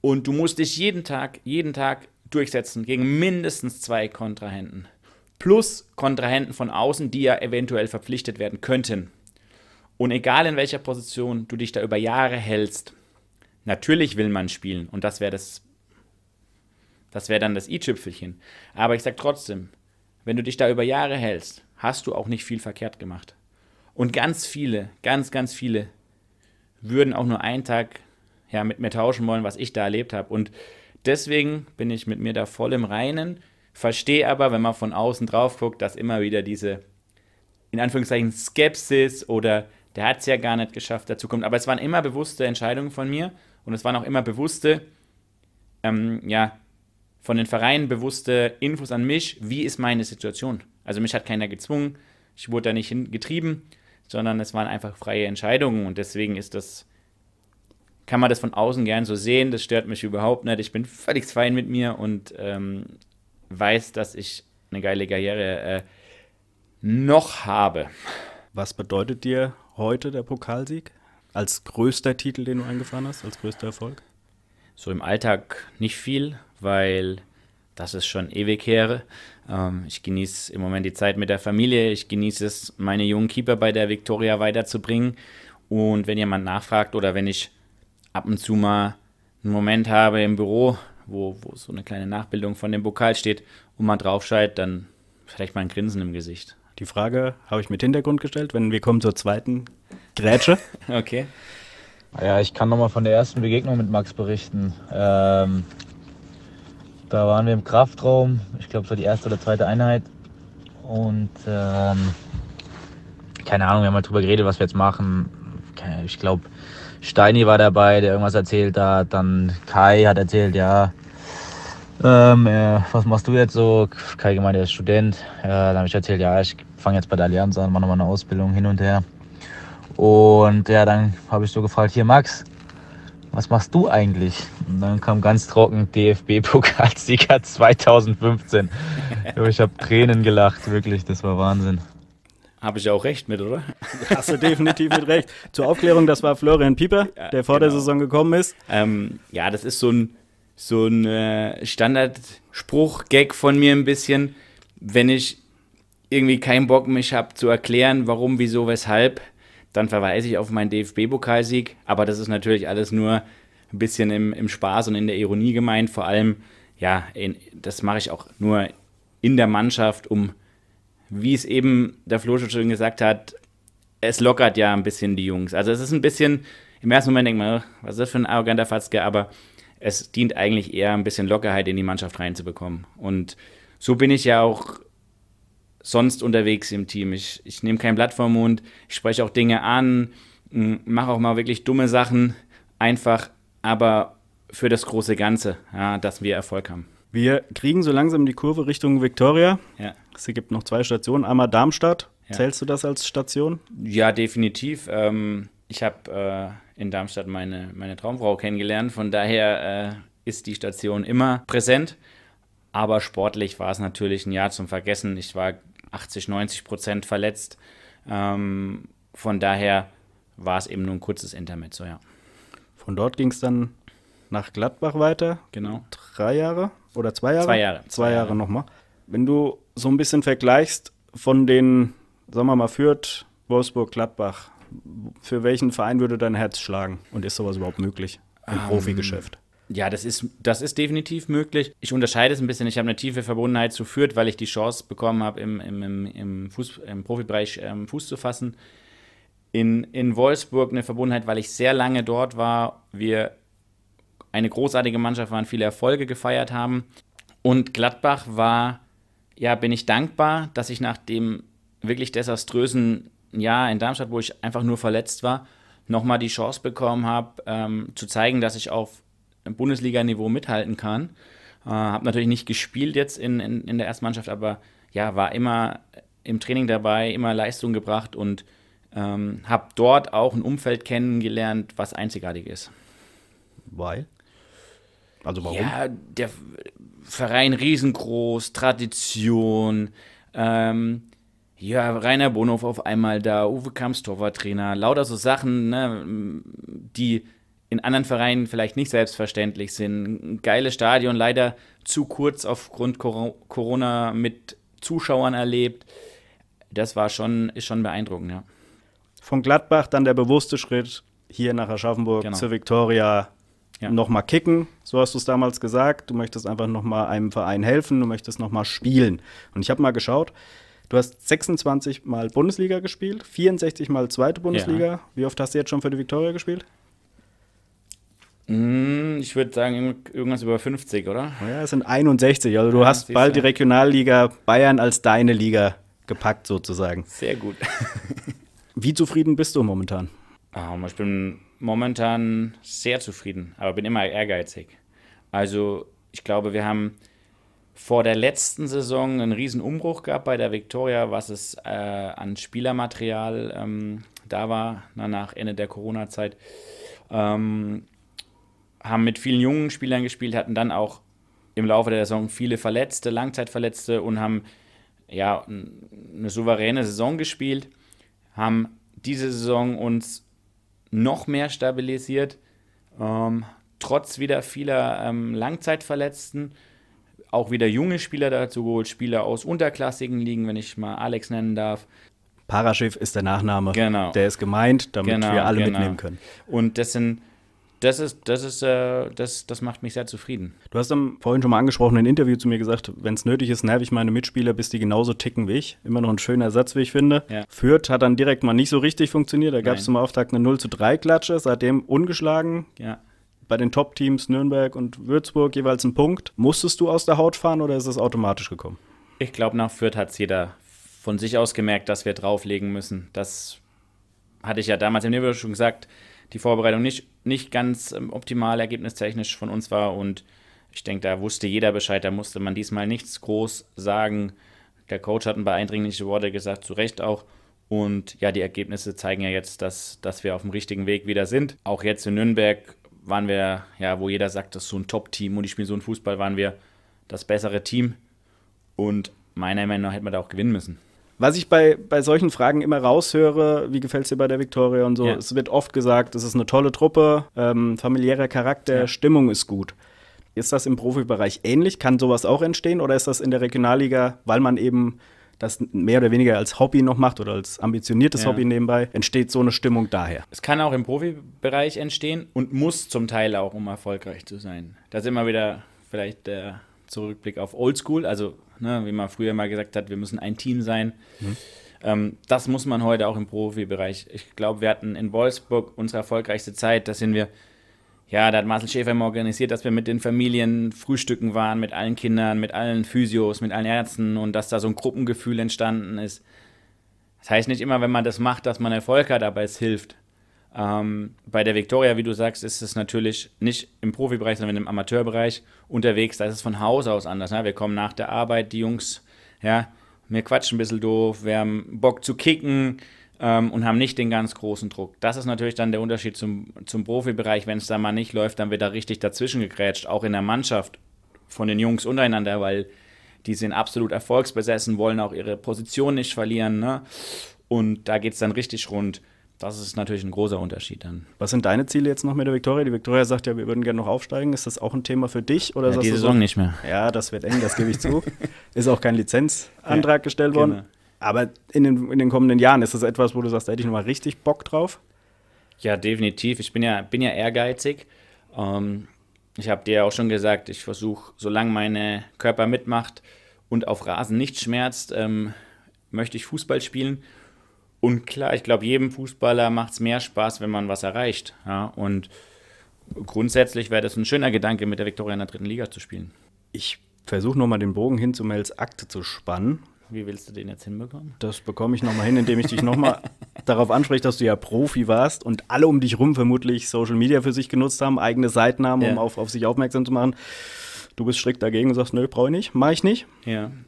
Und du musst dich jeden Tag, jeden Tag durchsetzen gegen mindestens zwei Kontrahenten. Plus Kontrahenten von außen, die ja eventuell verpflichtet werden könnten. Und egal in welcher Position du dich da über Jahre hältst, natürlich will man spielen und das wäre das, das wäre dann das i-Tüpfelchen. Aber ich sage trotzdem, wenn du dich da über Jahre hältst, hast du auch nicht viel verkehrt gemacht. Und ganz viele, ganz, ganz viele würden auch nur einen Tag ja, mit mir tauschen wollen, was ich da erlebt habe. Und deswegen bin ich mit mir da voll im Reinen, verstehe aber, wenn man von außen drauf guckt, dass immer wieder diese, in Anführungszeichen, Skepsis oder der hat es ja gar nicht geschafft, dazu kommt. Aber es waren immer bewusste Entscheidungen von mir und es waren auch immer bewusste, ähm, ja, von den Vereinen bewusste Infos an mich, wie ist meine Situation. Also mich hat keiner gezwungen, ich wurde da nicht hingetrieben, sondern es waren einfach freie Entscheidungen und deswegen ist das, kann man das von außen gern so sehen, das stört mich überhaupt nicht, ich bin völlig fein mit mir und ähm, weiß, dass ich eine geile Karriere äh, noch habe. Was bedeutet dir heute der Pokalsieg? Als größter Titel, den du eingefahren hast, als größter Erfolg? So im Alltag nicht viel, weil das ist schon ewig her. Ähm, ich genieße im Moment die Zeit mit der Familie. Ich genieße es, meine jungen Keeper bei der Victoria weiterzubringen. Und wenn jemand nachfragt oder wenn ich ab und zu mal einen Moment habe im Büro, wo, wo so eine kleine Nachbildung von dem Pokal steht und man draufscheit, dann vielleicht mal ein Grinsen im Gesicht. Die Frage habe ich mit Hintergrund gestellt. Wenn wir kommen zur zweiten Grätsche. okay. Ja, ich kann nochmal von der ersten Begegnung mit Max berichten. Ähm, da waren wir im Kraftraum. Ich glaube, es war die erste oder zweite Einheit. Und ähm, keine Ahnung, wir haben mal halt drüber geredet, was wir jetzt machen. Ich glaube, Steini war dabei, der irgendwas erzählt hat. Dann Kai hat erzählt, ja, ähm, äh, was machst du jetzt so? Kai gemeint, er ist Student. Äh, dann habe ich erzählt, ja, ich fange jetzt bei der Allianz an, mache nochmal eine Ausbildung hin und her. Und ja, dann habe ich so gefragt, hier Max, was machst du eigentlich? Und dann kam ganz trocken DFB-Pokalsieger 2015. ich habe Tränen gelacht, wirklich, das war Wahnsinn. Habe ich auch recht mit, oder? Hast du definitiv mit recht. Zur Aufklärung, das war Florian Pieper, der vor genau. der Saison gekommen ist. Ähm, ja, das ist so ein so ein äh, Standardspruch, Gag von mir ein bisschen, wenn ich irgendwie keinen Bock mich habe zu erklären, warum, wieso, weshalb, dann verweise ich auf meinen DFB-Pokalsieg. Aber das ist natürlich alles nur ein bisschen im, im Spaß und in der Ironie gemeint. Vor allem, ja, in, das mache ich auch nur in der Mannschaft, um, wie es eben der Flo schon gesagt hat, es lockert ja ein bisschen die Jungs. Also es ist ein bisschen, im ersten Moment denkt man, oh, was ist das für ein arroganter Fatzke, aber es dient eigentlich eher ein bisschen Lockerheit in die Mannschaft reinzubekommen. Und so bin ich ja auch sonst unterwegs im Team. Ich, ich nehme kein Blatt vom Mund, ich spreche auch Dinge an, mache auch mal wirklich dumme Sachen, einfach, aber für das große Ganze, ja, dass wir Erfolg haben. Wir kriegen so langsam die Kurve Richtung Victoria. Ja. Es gibt noch zwei Stationen. Einmal Darmstadt. Ja. Zählst du das als Station? Ja, definitiv. Ähm, ich habe äh, in Darmstadt meine, meine Traumfrau kennengelernt. Von daher äh, ist die Station immer präsent. Aber sportlich war es natürlich ein Jahr zum Vergessen. Ich war 80, 90 Prozent verletzt. Ähm, von daher war es eben nur ein kurzes Intermezzo, ja. Von dort ging es dann nach Gladbach weiter. Genau. Drei Jahre oder zwei Jahre? Zwei Jahre. Zwei, zwei Jahre, Jahre nochmal. Wenn du so ein bisschen vergleichst von den, sagen wir mal, Fürth, Wolfsburg, Gladbach, für welchen Verein würde dein Herz schlagen? Und ist sowas überhaupt möglich im um, ähm, Profigeschäft? Ja, das ist, das ist definitiv möglich. Ich unterscheide es ein bisschen. Ich habe eine tiefe Verbundenheit zu Fürth, weil ich die Chance bekommen habe, im, im, im, Fuß, im Profibereich ähm, Fuß zu fassen. In, in Wolfsburg eine Verbundenheit, weil ich sehr lange dort war. Wir eine großartige Mannschaft waren, viele Erfolge gefeiert haben. Und Gladbach war, ja, bin ich dankbar, dass ich nach dem wirklich desaströsen Jahr in Darmstadt, wo ich einfach nur verletzt war, nochmal die Chance bekommen habe, ähm, zu zeigen, dass ich auf Bundesliga-Niveau mithalten kann. Äh, habe natürlich nicht gespielt jetzt in, in, in der Erstmannschaft, aber ja, war immer im Training dabei, immer Leistung gebracht und ähm, habe dort auch ein Umfeld kennengelernt, was einzigartig ist. Weil? Also warum? Ja, der Verein riesengroß, Tradition. Ähm, ja, Rainer Bonhoff auf einmal da, Uwe Kamstor Trainer, lauter so Sachen, ne, die in anderen Vereinen vielleicht nicht selbstverständlich sind. Ein geiles Stadion, leider zu kurz aufgrund Corona mit Zuschauern erlebt. Das war schon, ist schon beeindruckend, ja. Von Gladbach dann der bewusste Schritt hier nach Aschaffenburg genau. zur Viktoria ja. nochmal kicken. So hast du es damals gesagt. Du möchtest einfach nochmal einem Verein helfen, du möchtest nochmal spielen. Und ich habe mal geschaut, Du hast 26 Mal Bundesliga gespielt, 64 Mal zweite Bundesliga. Ja. Wie oft hast du jetzt schon für die Viktoria gespielt? Hm, ich würde sagen, irgendwas über 50, oder? Oh ja, es sind 61. Also du ja, hast bald du. die Regionalliga Bayern als deine Liga gepackt, sozusagen. Sehr gut. Wie zufrieden bist du momentan? Um, ah, ich bin momentan sehr zufrieden, aber bin immer ehrgeizig. Also ich glaube, wir haben vor der letzten Saison einen riesen Umbruch gab bei der Viktoria, was es äh, an Spielermaterial ähm, da war, nach Ende der Corona-Zeit. Ähm, haben mit vielen jungen Spielern gespielt, hatten dann auch im Laufe der Saison viele Verletzte, Langzeitverletzte und haben ja eine souveräne Saison gespielt, haben diese Saison uns noch mehr stabilisiert, ähm, trotz wieder vieler ähm, Langzeitverletzten auch wieder junge Spieler dazu geholt, Spieler aus unterklassigen Ligen, wenn ich mal Alex nennen darf. Paraschiff ist der Nachname. Genau. Der ist gemeint, damit genau, wir alle genau. mitnehmen können. Und das sind das ist, das ist, äh, das, das macht mich sehr zufrieden. Du hast am vorhin schon mal angesprochen, in Interview zu mir gesagt, wenn es nötig ist, nerv ich meine Mitspieler, bis die genauso ticken wie ich. Immer noch ein schöner Satz, wie ich finde. Ja. Fürth hat dann direkt mal nicht so richtig funktioniert. Da gab es zum Auftakt eine 0 zu 3 Klatsche, seitdem ungeschlagen. Ja bei den Top-Teams Nürnberg und Würzburg jeweils einen Punkt. Musstest du aus der Haut fahren oder ist das automatisch gekommen? Ich glaube, nach Fürth hat es jeder von sich aus gemerkt, dass wir drauflegen müssen. Das hatte ich ja damals im Nürnberg schon gesagt, die Vorbereitung nicht, nicht ganz ähm, optimal ergebnistechnisch von uns war und ich denke, da wusste jeder Bescheid, da musste man diesmal nichts groß sagen. Der Coach hat ein paar eindringliche Worte gesagt, zu Recht auch. Und ja, die Ergebnisse zeigen ja jetzt, dass, dass wir auf dem richtigen Weg wieder sind. Auch jetzt in Nürnberg waren wir, ja, wo jeder sagt, das ist so ein Top-Team und ich spiele so einen Fußball, waren wir das bessere Team. Und meiner Meinung nach hätten wir da auch gewinnen müssen. Was ich bei, bei solchen Fragen immer raushöre, wie gefällt es dir bei der Viktoria und so, ja. es wird oft gesagt, es ist eine tolle Truppe, ähm, familiärer Charakter, ja. Stimmung ist gut. Ist das im Profibereich ähnlich? Kann sowas auch entstehen oder ist das in der Regionalliga, weil man eben das mehr oder weniger als Hobby noch macht oder als ambitioniertes ja. Hobby nebenbei, entsteht so eine Stimmung daher. Es kann auch im Profibereich entstehen und muss zum Teil auch, um erfolgreich zu sein. Da sind wir wieder vielleicht der Zurückblick auf Oldschool, also ne, wie man früher mal gesagt hat, wir müssen ein Team sein. Mhm. Ähm, das muss man heute auch im Profibereich. Ich glaube, wir hatten in Wolfsburg unsere erfolgreichste Zeit, da sind wir ja, da hat Marcel Schäfer immer organisiert, dass wir mit den Familien frühstücken waren, mit allen Kindern, mit allen Physios, mit allen Ärzten und dass da so ein Gruppengefühl entstanden ist. Das heißt nicht immer, wenn man das macht, dass man Erfolg hat, aber es hilft. Ähm, bei der Victoria, wie du sagst, ist es natürlich nicht im Profibereich, sondern im Amateurbereich unterwegs. Da ist es von Haus aus anders. Ne? Wir kommen nach der Arbeit, die Jungs, ja, wir quatschen ein bisschen doof, wir haben Bock zu kicken, ähm, und haben nicht den ganz großen Druck. Das ist natürlich dann der Unterschied zum, zum Profibereich. Wenn es da mal nicht läuft, dann wird da richtig dazwischen gegrätscht, auch in der Mannschaft von den Jungs untereinander, weil die sind absolut erfolgsbesessen, wollen auch ihre Position nicht verlieren. Ne? Und da geht es dann richtig rund. Das ist natürlich ein großer Unterschied dann. Was sind deine Ziele jetzt noch mit der Viktoria? Die Viktoria sagt ja, wir würden gerne noch aufsteigen. Ist das auch ein Thema für dich? Oder ja, die Saison so? nicht mehr. Ja, das wird eng, das gebe ich zu. Ist auch kein Lizenzantrag ja, gestellt worden. Genau. Aber in den, in den kommenden Jahren ist das etwas, wo du sagst, da hätte ich nochmal richtig Bock drauf? Ja, definitiv. Ich bin ja, bin ja ehrgeizig. Ähm, ich habe dir ja auch schon gesagt, ich versuche, solange mein Körper mitmacht und auf Rasen nicht schmerzt, ähm, möchte ich Fußball spielen. Und klar, ich glaube, jedem Fußballer macht es mehr Spaß, wenn man was erreicht. Ja? Und grundsätzlich wäre das ein schöner Gedanke, mit der Viktoria in der dritten Liga zu spielen. Ich versuche nochmal den Bogen hin zu Mels Akte zu spannen wie willst du den jetzt hinbekommen? Das bekomme ich nochmal hin, indem ich dich nochmal darauf anspreche, dass du ja Profi warst und alle um dich rum vermutlich Social Media für sich genutzt haben, eigene Seiten haben, ja. um auf, auf sich aufmerksam zu machen. Du bist strikt dagegen und sagst, nö, brauche ich nicht, mache ich nicht. Ja.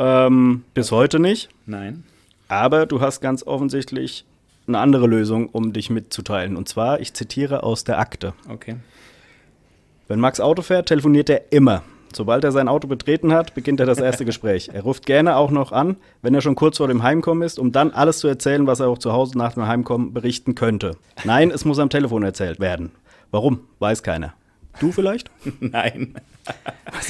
Ähm, bis heute nicht. Nein. Aber du hast ganz offensichtlich eine andere Lösung, um dich mitzuteilen. Und zwar, ich zitiere aus der Akte. Okay. Wenn Max Auto fährt, telefoniert er immer. Sobald er sein Auto betreten hat, beginnt er das erste Gespräch. Er ruft gerne auch noch an, wenn er schon kurz vor dem Heimkommen ist, um dann alles zu erzählen, was er auch zu Hause nach dem Heimkommen berichten könnte. Nein, es muss am Telefon erzählt werden. Warum? Weiß keiner. Du vielleicht? Nein.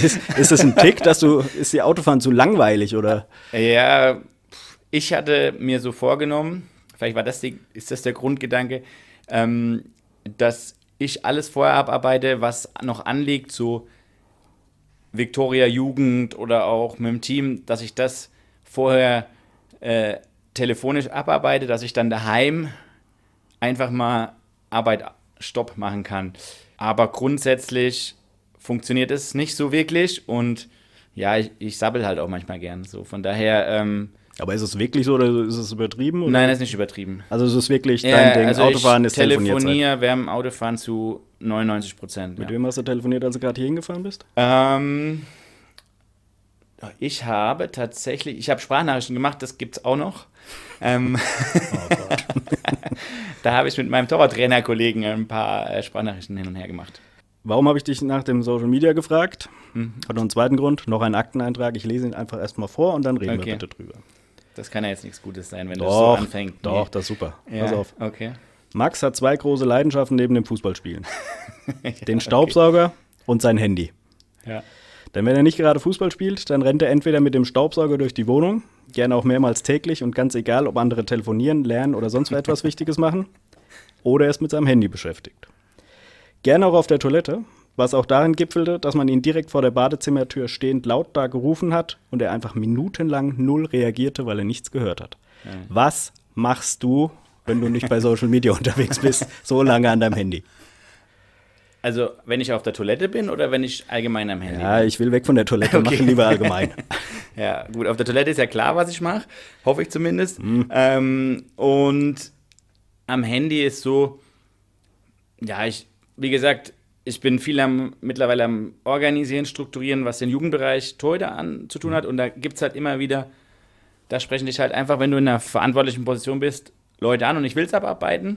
Ist, ist, das ein Tick, dass du, ist die Autofahren zu langweilig oder? Ja, ich hatte mir so vorgenommen, vielleicht war das die, ist das der Grundgedanke, ähm, dass ich alles vorher abarbeite, was noch anliegt, so Victoria Jugend oder auch mit dem Team, dass ich das vorher äh, telefonisch abarbeite, dass ich dann daheim einfach mal Arbeit Stopp machen kann. Aber grundsätzlich funktioniert es nicht so wirklich und ja, ich, ich sabbel halt auch manchmal gern. So von daher ähm, aber ist es wirklich so oder ist es übertrieben? Oder? Nein, das ist nicht übertrieben. Also ist es ist wirklich dein ja, Ding. Also Autofahren ist Telefonierzeit. Telefonier, wir haben Autofahren zu 99 Prozent. Mit ja. wem hast du telefoniert, als du gerade hier hingefahren bist? Ähm, ich habe tatsächlich, ich habe Sprachnachrichten gemacht, das gibt es auch noch. Ähm, oh Gott. da habe ich mit meinem torwarttrainer ein paar äh, Sprachnachrichten hin und her gemacht. Warum habe ich dich nach dem Social Media gefragt? Mhm. Hat noch einen zweiten Grund, noch einen Akteneintrag. Ich lese ihn einfach erstmal vor und dann reden okay. wir bitte drüber. Das kann ja jetzt nichts Gutes sein, wenn doch, das so anfängt. Nee. Doch, das ist super. Ja, Pass auf. Okay. Max hat zwei große Leidenschaften neben dem Fußballspielen. den Staubsauger okay. und sein Handy. Ja. Denn wenn er nicht gerade Fußball spielt, dann rennt er entweder mit dem Staubsauger durch die Wohnung, gerne auch mehrmals täglich und ganz egal, ob andere telefonieren, lernen oder sonst etwas Wichtiges machen, oder er ist mit seinem Handy beschäftigt. Gerne auch auf der Toilette, was auch darin gipfelte, dass man ihn direkt vor der Badezimmertür stehend laut da gerufen hat und er einfach minutenlang null reagierte, weil er nichts gehört hat. Ja. Was machst du, wenn du nicht bei Social Media unterwegs bist, so lange an deinem Handy? Also, wenn ich auf der Toilette bin oder wenn ich allgemein am Handy ja, bin? Ja, ich will weg von der Toilette, okay. mache lieber allgemein. ja, gut, auf der Toilette ist ja klar, was ich mache, hoffe ich zumindest. Mhm. Ähm, und am Handy ist so, ja, ich, wie gesagt, ich bin viel am, mittlerweile am Organisieren, Strukturieren, was den Jugendbereich Torhüter an, zu tun hat. Und da gibt es halt immer wieder, da sprechen dich halt einfach, wenn du in einer verantwortlichen Position bist, Leute an und ich will es abarbeiten.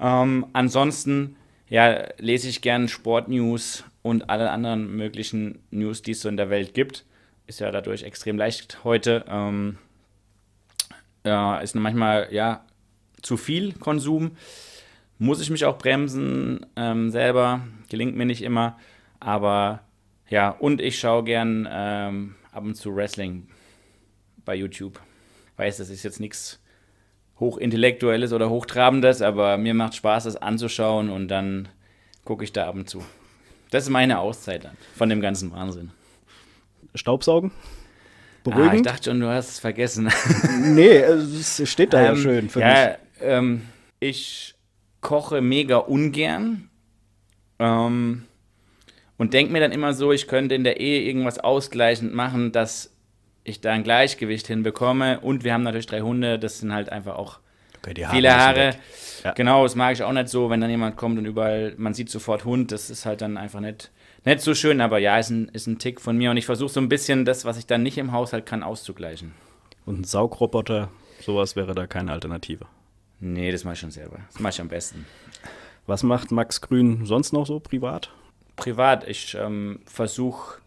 Ähm, ansonsten, ja, lese ich gern Sportnews und alle anderen möglichen News, die es so in der Welt gibt. Ist ja dadurch extrem leicht heute. Ähm, ja, ist manchmal, ja, zu viel Konsum muss ich mich auch bremsen ähm, selber, gelingt mir nicht immer, aber ja, und ich schaue gern ähm, ab und zu Wrestling bei YouTube. Weiß, das ist jetzt nichts hochintellektuelles oder hochtrabendes, aber mir macht Spaß, das anzuschauen und dann gucke ich da ab und zu. Das ist meine Auszeit dann von dem ganzen Wahnsinn. Staubsaugen? Beruhigend? Ah, ich dachte schon, du hast es vergessen. nee, es steht da ähm, ja schön für ja, mich. Ähm, ich koche mega ungern. Ähm, und denke mir dann immer so, ich könnte in der Ehe irgendwas ausgleichend machen, dass ich da ein Gleichgewicht hinbekomme. Und wir haben natürlich drei Hunde, das sind halt einfach auch okay, Haare viele Haare. Ja. Genau, das mag ich auch nicht so, wenn dann jemand kommt und überall, man sieht sofort Hund, das ist halt dann einfach nicht, nicht so schön, aber ja, ist ein, ist ein Tick von mir und ich versuche so ein bisschen das, was ich dann nicht im Haushalt kann, auszugleichen. Und ein Saugroboter, sowas wäre da keine Alternative. Nee, das mache ich schon selber. Das mache ich am besten. Was macht Max Grün sonst noch so privat? Privat, ich ähm, versuche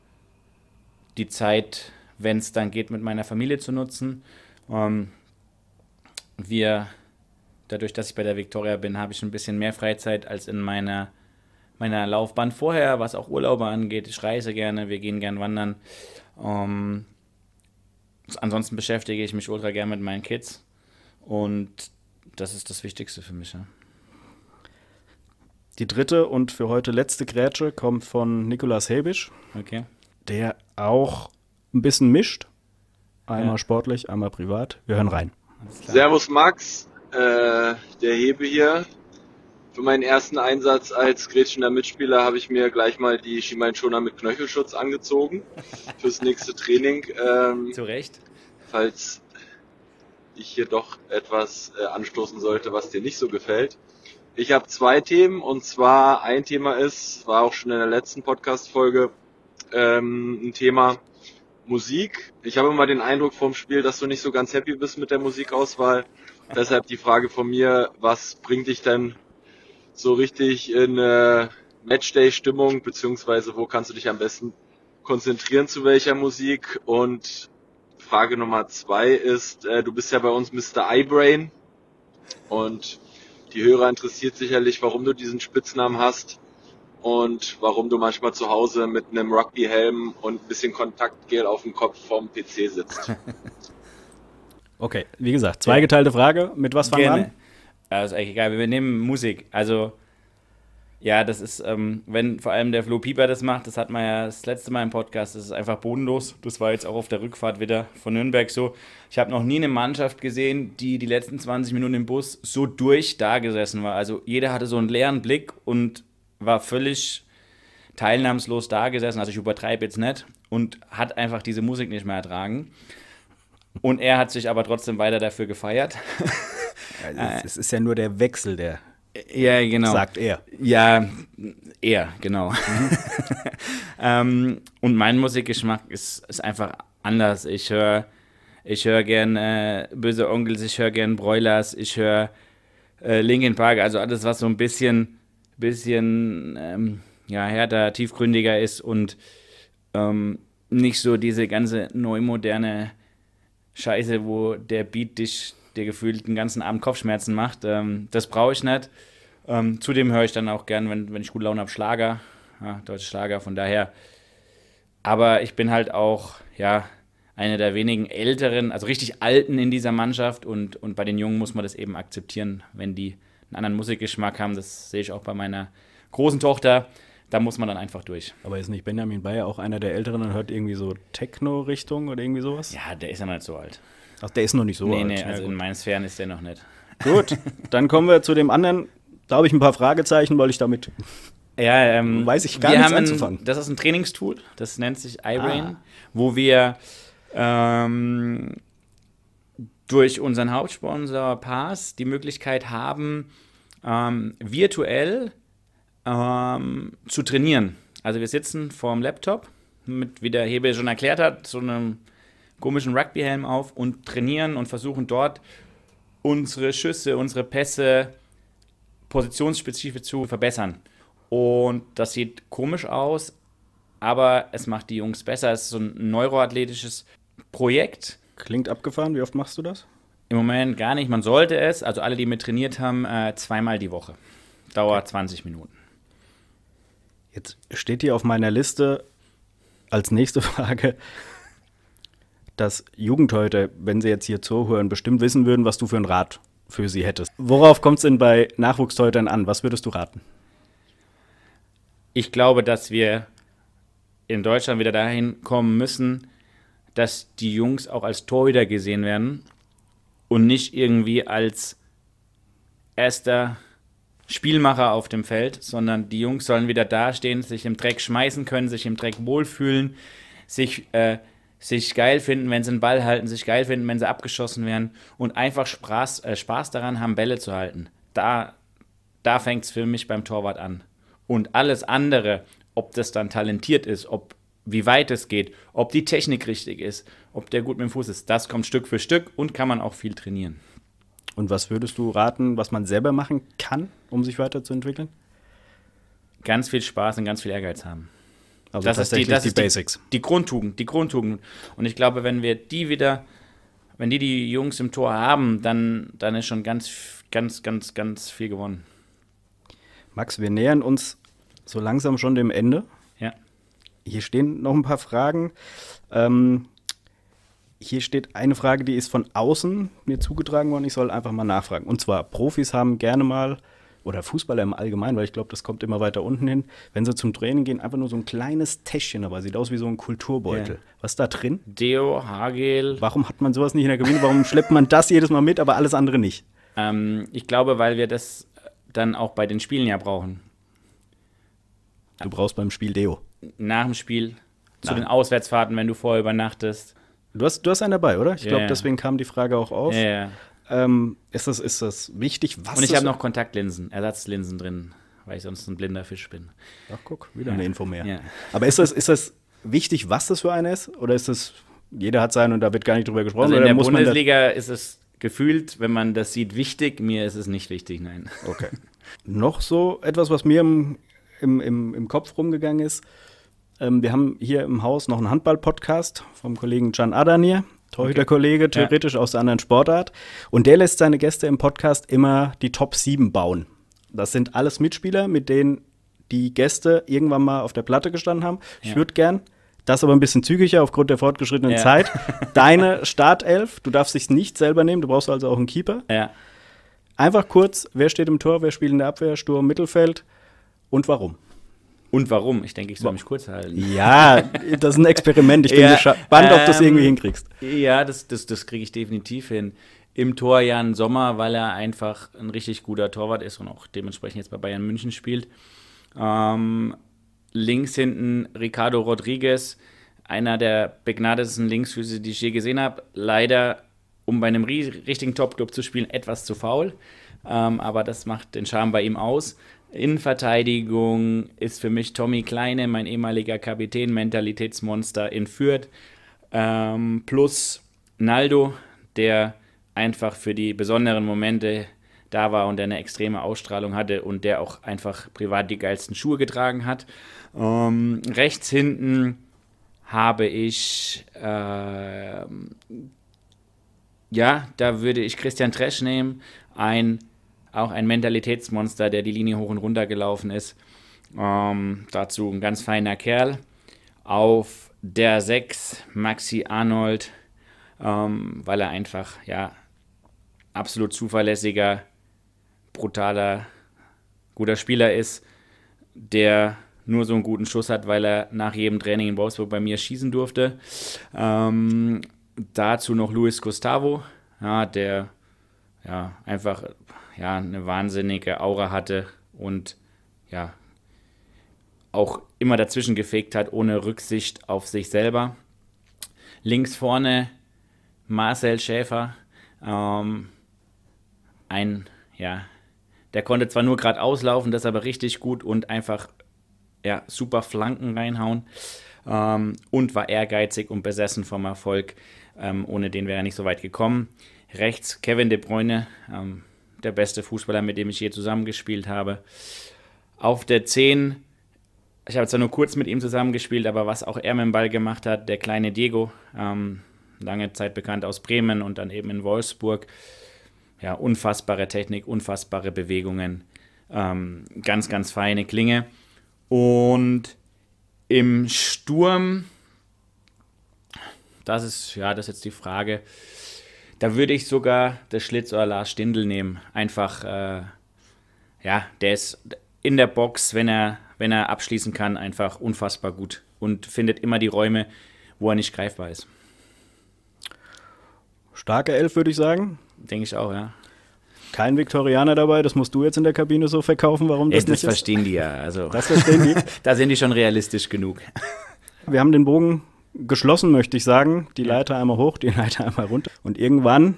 die Zeit, wenn es dann geht, mit meiner Familie zu nutzen. Ähm, wir, dadurch, dass ich bei der Victoria bin, habe ich ein bisschen mehr Freizeit als in meiner, meiner Laufbahn vorher, was auch Urlaube angeht. Ich reise gerne, wir gehen gern wandern. Ähm, ansonsten beschäftige ich mich ultra gern mit meinen Kids. Und das ist das Wichtigste für mich. Ja. Die dritte und für heute letzte Grätsche kommt von Nikolas Hebisch, okay. der auch ein bisschen mischt. Einmal ja. sportlich, einmal privat. Wir hören rein. Servus Max, äh, der Hebe hier. Für meinen ersten Einsatz als grätschender Mitspieler habe ich mir gleich mal die Schona mit Knöchelschutz angezogen fürs nächste Training. Ähm, Zu Recht. Falls ich hier doch etwas äh, anstoßen sollte, was dir nicht so gefällt. Ich habe zwei Themen und zwar ein Thema ist, war auch schon in der letzten Podcast-Folge ähm, ein Thema Musik. Ich habe immer den Eindruck vom Spiel, dass du nicht so ganz happy bist mit der Musikauswahl. Deshalb die Frage von mir, was bringt dich denn so richtig in äh, Matchday-Stimmung, beziehungsweise wo kannst du dich am besten konzentrieren zu welcher Musik und Frage Nummer zwei ist, äh, du bist ja bei uns Mr. Eyebrain und die Hörer interessiert sicherlich, warum du diesen Spitznamen hast und warum du manchmal zu Hause mit einem Rugby-Helm und ein bisschen Kontaktgel auf dem Kopf vorm PC sitzt. okay, wie gesagt, zweigeteilte Frage. Mit was fangen wir an? Das also, ist eigentlich egal, wir nehmen Musik. Also ja, das ist, ähm, wenn vor allem der Flo Pieper das macht, das hat man ja das letzte Mal im Podcast, das ist einfach bodenlos. Das war jetzt auch auf der Rückfahrt wieder von Nürnberg so. Ich habe noch nie eine Mannschaft gesehen, die die letzten 20 Minuten im Bus so durch da gesessen war. Also jeder hatte so einen leeren Blick und war völlig teilnahmslos da gesessen. Also ich übertreibe jetzt nicht und hat einfach diese Musik nicht mehr ertragen. Und er hat sich aber trotzdem weiter dafür gefeiert. Ja, es, ist ja nur der Wechsel der ja, genau. Sagt er. Ja, er, genau. ähm, und mein Musikgeschmack ist, ist einfach anders. Ich höre ich hör gern äh, Böse Onkels, ich höre gern Broilers, ich höre äh, Linkin Park, also alles, was so ein bisschen, bisschen ähm, ja, härter, tiefgründiger ist und ähm, nicht so diese ganze neumoderne Scheiße, wo der Beat dich dir gefühlt den ganzen Abend Kopfschmerzen macht. Ähm, das brauche ich nicht. Ähm, zudem höre ich dann auch gern, wenn, wenn ich gute Laune habe, Schlager, ja, deutsche Schlager, von daher. Aber ich bin halt auch, ja, einer der wenigen älteren, also richtig alten in dieser Mannschaft und, und bei den Jungen muss man das eben akzeptieren, wenn die einen anderen Musikgeschmack haben. Das sehe ich auch bei meiner großen Tochter. Da muss man dann einfach durch. Aber ist nicht Benjamin Bayer auch einer der Älteren und hört irgendwie so Techno-Richtung oder irgendwie sowas? Ja, der ist ja noch nicht so alt. Ach, der ist noch nicht so nee, alt. Nee, nee, also ja, in meinen Sphären ist der noch nicht. Gut, dann kommen wir zu dem anderen da habe ich ein paar Fragezeichen, weil ich damit ja, ähm, weiß ich gar nicht anzufangen. Ein, das ist ein Trainingstool, das nennt sich ah. iBrain, ah. wo wir ähm, durch unseren Hauptsponsor Pass die Möglichkeit haben, ähm, virtuell ähm, zu trainieren. Also wir sitzen vorm Laptop mit, wie der Hebel schon erklärt hat, so einem komischen Rugby-Helm auf und trainieren und versuchen dort unsere Schüsse, unsere Pässe positionsspezifisch zu verbessern. Und das sieht komisch aus, aber es macht die Jungs besser. Es ist so ein neuroathletisches Projekt. Klingt abgefahren. Wie oft machst du das? Im Moment gar nicht. Man sollte es, also alle, die mit trainiert haben, äh, zweimal die Woche. Dauert okay. 20 Minuten. Jetzt steht hier auf meiner Liste als nächste Frage, dass Jugendhäute, wenn sie jetzt hier zuhören, bestimmt wissen würden, was du für einen Rat für sie hättest. Worauf kommt es denn bei Nachwuchsteutern an? Was würdest du raten? Ich glaube, dass wir in Deutschland wieder dahin kommen müssen, dass die Jungs auch als Torhüter gesehen werden und nicht irgendwie als erster Spielmacher auf dem Feld, sondern die Jungs sollen wieder dastehen, sich im Dreck schmeißen können, sich im Dreck wohlfühlen, sich äh, sich geil finden, wenn sie einen Ball halten, sich geil finden, wenn sie abgeschossen werden und einfach Spaß, äh, Spaß daran haben, Bälle zu halten. Da, da fängt es für mich beim Torwart an. Und alles andere, ob das dann talentiert ist, ob wie weit es geht, ob die Technik richtig ist, ob der gut mit dem Fuß ist, das kommt Stück für Stück und kann man auch viel trainieren. Und was würdest du raten, was man selber machen kann, um sich weiterzuentwickeln? Ganz viel Spaß und ganz viel Ehrgeiz haben. Also das ist die, das die ist Basics. Die, die Grundtugend, die Grundtugend. Und ich glaube, wenn wir die wieder, wenn die die Jungs im Tor haben, dann, dann ist schon ganz, ganz, ganz, ganz viel gewonnen. Max, wir nähern uns so langsam schon dem Ende. Ja. Hier stehen noch ein paar Fragen. Ähm, hier steht eine Frage, die ist von außen mir zugetragen worden. Ich soll einfach mal nachfragen. Und zwar, Profis haben gerne mal oder Fußballer im Allgemeinen, weil ich glaube, das kommt immer weiter unten hin, wenn sie zum Training gehen, einfach nur so ein kleines Täschchen dabei. Sieht aus wie so ein Kulturbeutel. Ja. Was ist da drin? Deo, Hagel. Warum hat man sowas nicht in der Kabine? Warum schleppt man das jedes Mal mit, aber alles andere nicht? Ähm, ich glaube, weil wir das äh, dann auch bei den Spielen ja brauchen. Du brauchst beim Spiel Deo. Nach dem Spiel, zu Nein. den Auswärtsfahrten, wenn du vorher übernachtest. Du hast, du hast einen dabei, oder? Ich glaube, deswegen kam die Frage auch auf. Yeah ähm, ist, das, ist das wichtig? Was und ich habe noch Kontaktlinsen, Ersatzlinsen drin, weil ich sonst ein blinder Fisch bin. Ach, guck, wieder ja. eine Info mehr. Ja. Aber ist das, ist das wichtig, was das für eine ist? Oder ist das, jeder hat seinen und da wird gar nicht drüber gesprochen? Also in der Bundesliga ist es gefühlt, wenn man das sieht, wichtig. Mir ist es nicht wichtig, nein. Okay. noch so etwas, was mir im, im, im, im Kopf rumgegangen ist. Ähm, wir haben hier im Haus noch einen Handball-Podcast vom Kollegen Can Adanir, Torhüterkollege, okay. theoretisch ja. aus der anderen Sportart. Und der lässt seine Gäste im Podcast immer die Top 7 bauen. Das sind alles Mitspieler, mit denen die Gäste irgendwann mal auf der Platte gestanden haben. Ja. Ich würde gern, das aber ein bisschen zügiger aufgrund der fortgeschrittenen ja. Zeit, deine Startelf, du darfst dich nicht selber nehmen, du brauchst also auch einen Keeper. Einfach kurz, wer steht im Tor, wer spielt in der Abwehr, Sturm, Mittelfeld und warum? Und warum? Ich denke, ich soll mich kurz halten. Ja, das ist ein Experiment. Ich bin ja, gespannt, ob du es ähm, irgendwie hinkriegst. Ja, das, das, das kriege ich definitiv hin. Im Tor Jan Sommer, weil er einfach ein richtig guter Torwart ist und auch dementsprechend jetzt bei Bayern München spielt. Ähm, links hinten Ricardo Rodriguez, einer der begnadetsten Linksfüße, die ich je gesehen habe. Leider, um bei einem richtigen Top-Club zu spielen, etwas zu faul. Ähm, aber das macht den Charme bei ihm aus. Innenverteidigung ist für mich Tommy Kleine, mein ehemaliger Kapitän, Mentalitätsmonster in Fürth. Ähm, plus Naldo, der einfach für die besonderen Momente da war und der eine extreme Ausstrahlung hatte und der auch einfach privat die geilsten Schuhe getragen hat. Ähm, rechts hinten habe ich, äh, ja, da würde ich Christian Tresch nehmen, ein auch ein Mentalitätsmonster, der die Linie hoch und runter gelaufen ist. Ähm, dazu ein ganz feiner Kerl. Auf der 6 Maxi Arnold, ähm, weil er einfach, ja, absolut zuverlässiger, brutaler, guter Spieler ist, der nur so einen guten Schuss hat, weil er nach jedem Training in Wolfsburg bei mir schießen durfte. Ähm, dazu noch Luis Gustavo, ja, der ja, einfach ja, eine wahnsinnige Aura hatte und ja, auch immer dazwischen gefegt hat, ohne Rücksicht auf sich selber. Links vorne Marcel Schäfer, ähm, ein, ja, der konnte zwar nur gerade auslaufen, das aber richtig gut und einfach ja, super Flanken reinhauen ähm, und war ehrgeizig und besessen vom Erfolg. Ähm, ohne den wäre er nicht so weit gekommen. Rechts Kevin de Bruyne, ähm, der beste Fußballer, mit dem ich je zusammengespielt habe. Auf der 10, ich habe zwar nur kurz mit ihm zusammengespielt, aber was auch er mit dem Ball gemacht hat, der kleine Diego, ähm, lange Zeit bekannt aus Bremen und dann eben in Wolfsburg. Ja, unfassbare Technik, unfassbare Bewegungen, ähm, ganz, ganz feine Klinge. Und im Sturm, das ist, ja, das ist jetzt die Frage. Da würde ich sogar das Schlitzohr Lars Stindl nehmen. Einfach, äh, ja, der ist in der Box, wenn er, wenn er abschließen kann, einfach unfassbar gut und findet immer die Räume, wo er nicht greifbar ist. Starke Elf, würde ich sagen. Denke ich auch, ja. Kein Viktorianer dabei, das musst du jetzt in der Kabine so verkaufen, warum das, das nicht Das verstehen ist. die ja. Also. Das verstehen die. da sind die schon realistisch genug. Wir haben den Bogen geschlossen, möchte ich sagen. Die Leiter einmal hoch, die Leiter einmal runter. Und irgendwann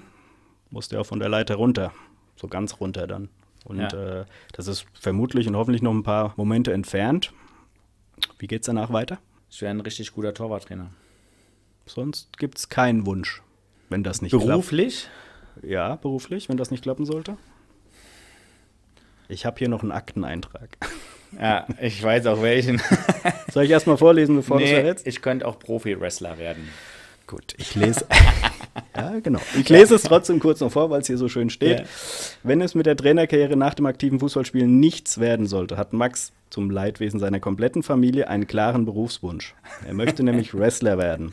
musste er von der Leiter runter. So ganz runter dann. Und ja. äh, das ist vermutlich und hoffentlich noch ein paar Momente entfernt. Wie geht es danach weiter? Ich wäre ein richtig guter Torwarttrainer. Sonst gibt es keinen Wunsch, wenn das nicht beruflich? klappt. Beruflich? Ja, beruflich, wenn das nicht klappen sollte. Ich habe hier noch einen Akteneintrag. Ja, ich weiß auch welchen. Soll ich erstmal vorlesen, bevor nee, du es verrätst? Ich könnte auch Profi-Wrestler werden. Gut, ich lese. ja, genau. Ich lese es trotzdem kurz noch vor, weil es hier so schön steht. Ja. Wenn es mit der Trainerkarriere nach dem aktiven Fußballspielen nichts werden sollte, hat Max zum Leidwesen seiner kompletten Familie einen klaren Berufswunsch. Er möchte nämlich Wrestler werden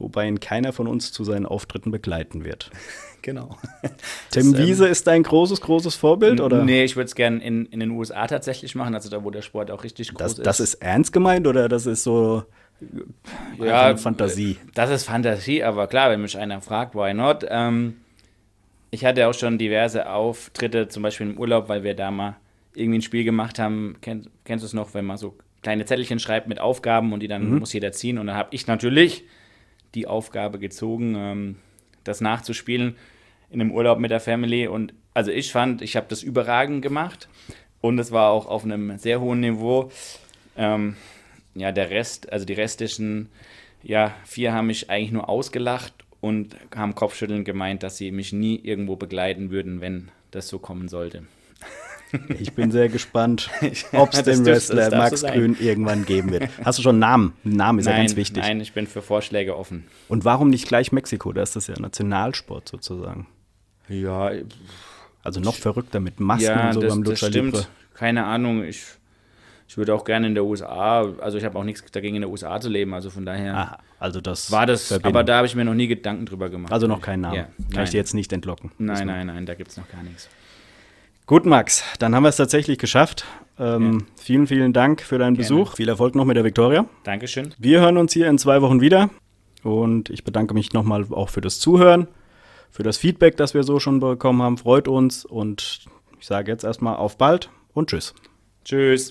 wobei ihn keiner von uns zu seinen Auftritten begleiten wird. Genau. Tim das, ähm, Wiese ähm, ist dein großes, großes Vorbild, oder? Nee, ich würde es gerne in, in den USA tatsächlich machen, also da, wo der Sport auch richtig groß das, ist. Das ist ernst gemeint oder das ist so ja, Fantasie? Äh, das ist Fantasie, aber klar, wenn mich einer fragt, why not? Ähm, ich hatte auch schon diverse Auftritte, zum Beispiel im Urlaub, weil wir da mal irgendwie ein Spiel gemacht haben. Kenn, kennst du es noch, wenn man so kleine Zettelchen schreibt mit Aufgaben und die dann mhm. muss jeder ziehen? Und dann habe ich natürlich die Aufgabe gezogen, ähm, das nachzuspielen in einem Urlaub mit der Family. Und also ich fand, ich habe das überragend gemacht und es war auch auf einem sehr hohen Niveau. Ähm, ja, der Rest, also die restlichen ja, vier haben mich eigentlich nur ausgelacht und haben kopfschüttelnd gemeint, dass sie mich nie irgendwo begleiten würden, wenn das so kommen sollte. Ich bin sehr gespannt, ob es den Wrestler Max Grün irgendwann geben wird. Hast du schon einen Namen? Ein Name ist nein, ja ganz wichtig. Nein, ich bin für Vorschläge offen. Und warum nicht gleich Mexiko? Da ist das ja Nationalsport sozusagen. Ja. Also noch verrückter mit Masken ja, und so das, beim Lucha das stimmt. Libre. Keine Ahnung. Ich, ich würde auch gerne in der USA, also ich habe auch nichts dagegen, in der USA zu leben. Also von daher Aha, also das war das. Verbinden. Aber da habe ich mir noch nie Gedanken drüber gemacht. Also noch keinen Namen. Ja, Kann nein. ich dir jetzt nicht entlocken. Nein, nein, nein, da gibt es noch gar nichts. Gut, Max, dann haben wir es tatsächlich geschafft. Ähm, ja. Vielen, vielen Dank für deinen Gerne. Besuch. Viel Erfolg noch mit der Viktoria. Dankeschön. Wir hören uns hier in zwei Wochen wieder. Und ich bedanke mich nochmal auch für das Zuhören, für das Feedback, das wir so schon bekommen haben. Freut uns. Und ich sage jetzt erstmal auf bald und tschüss. Tschüss.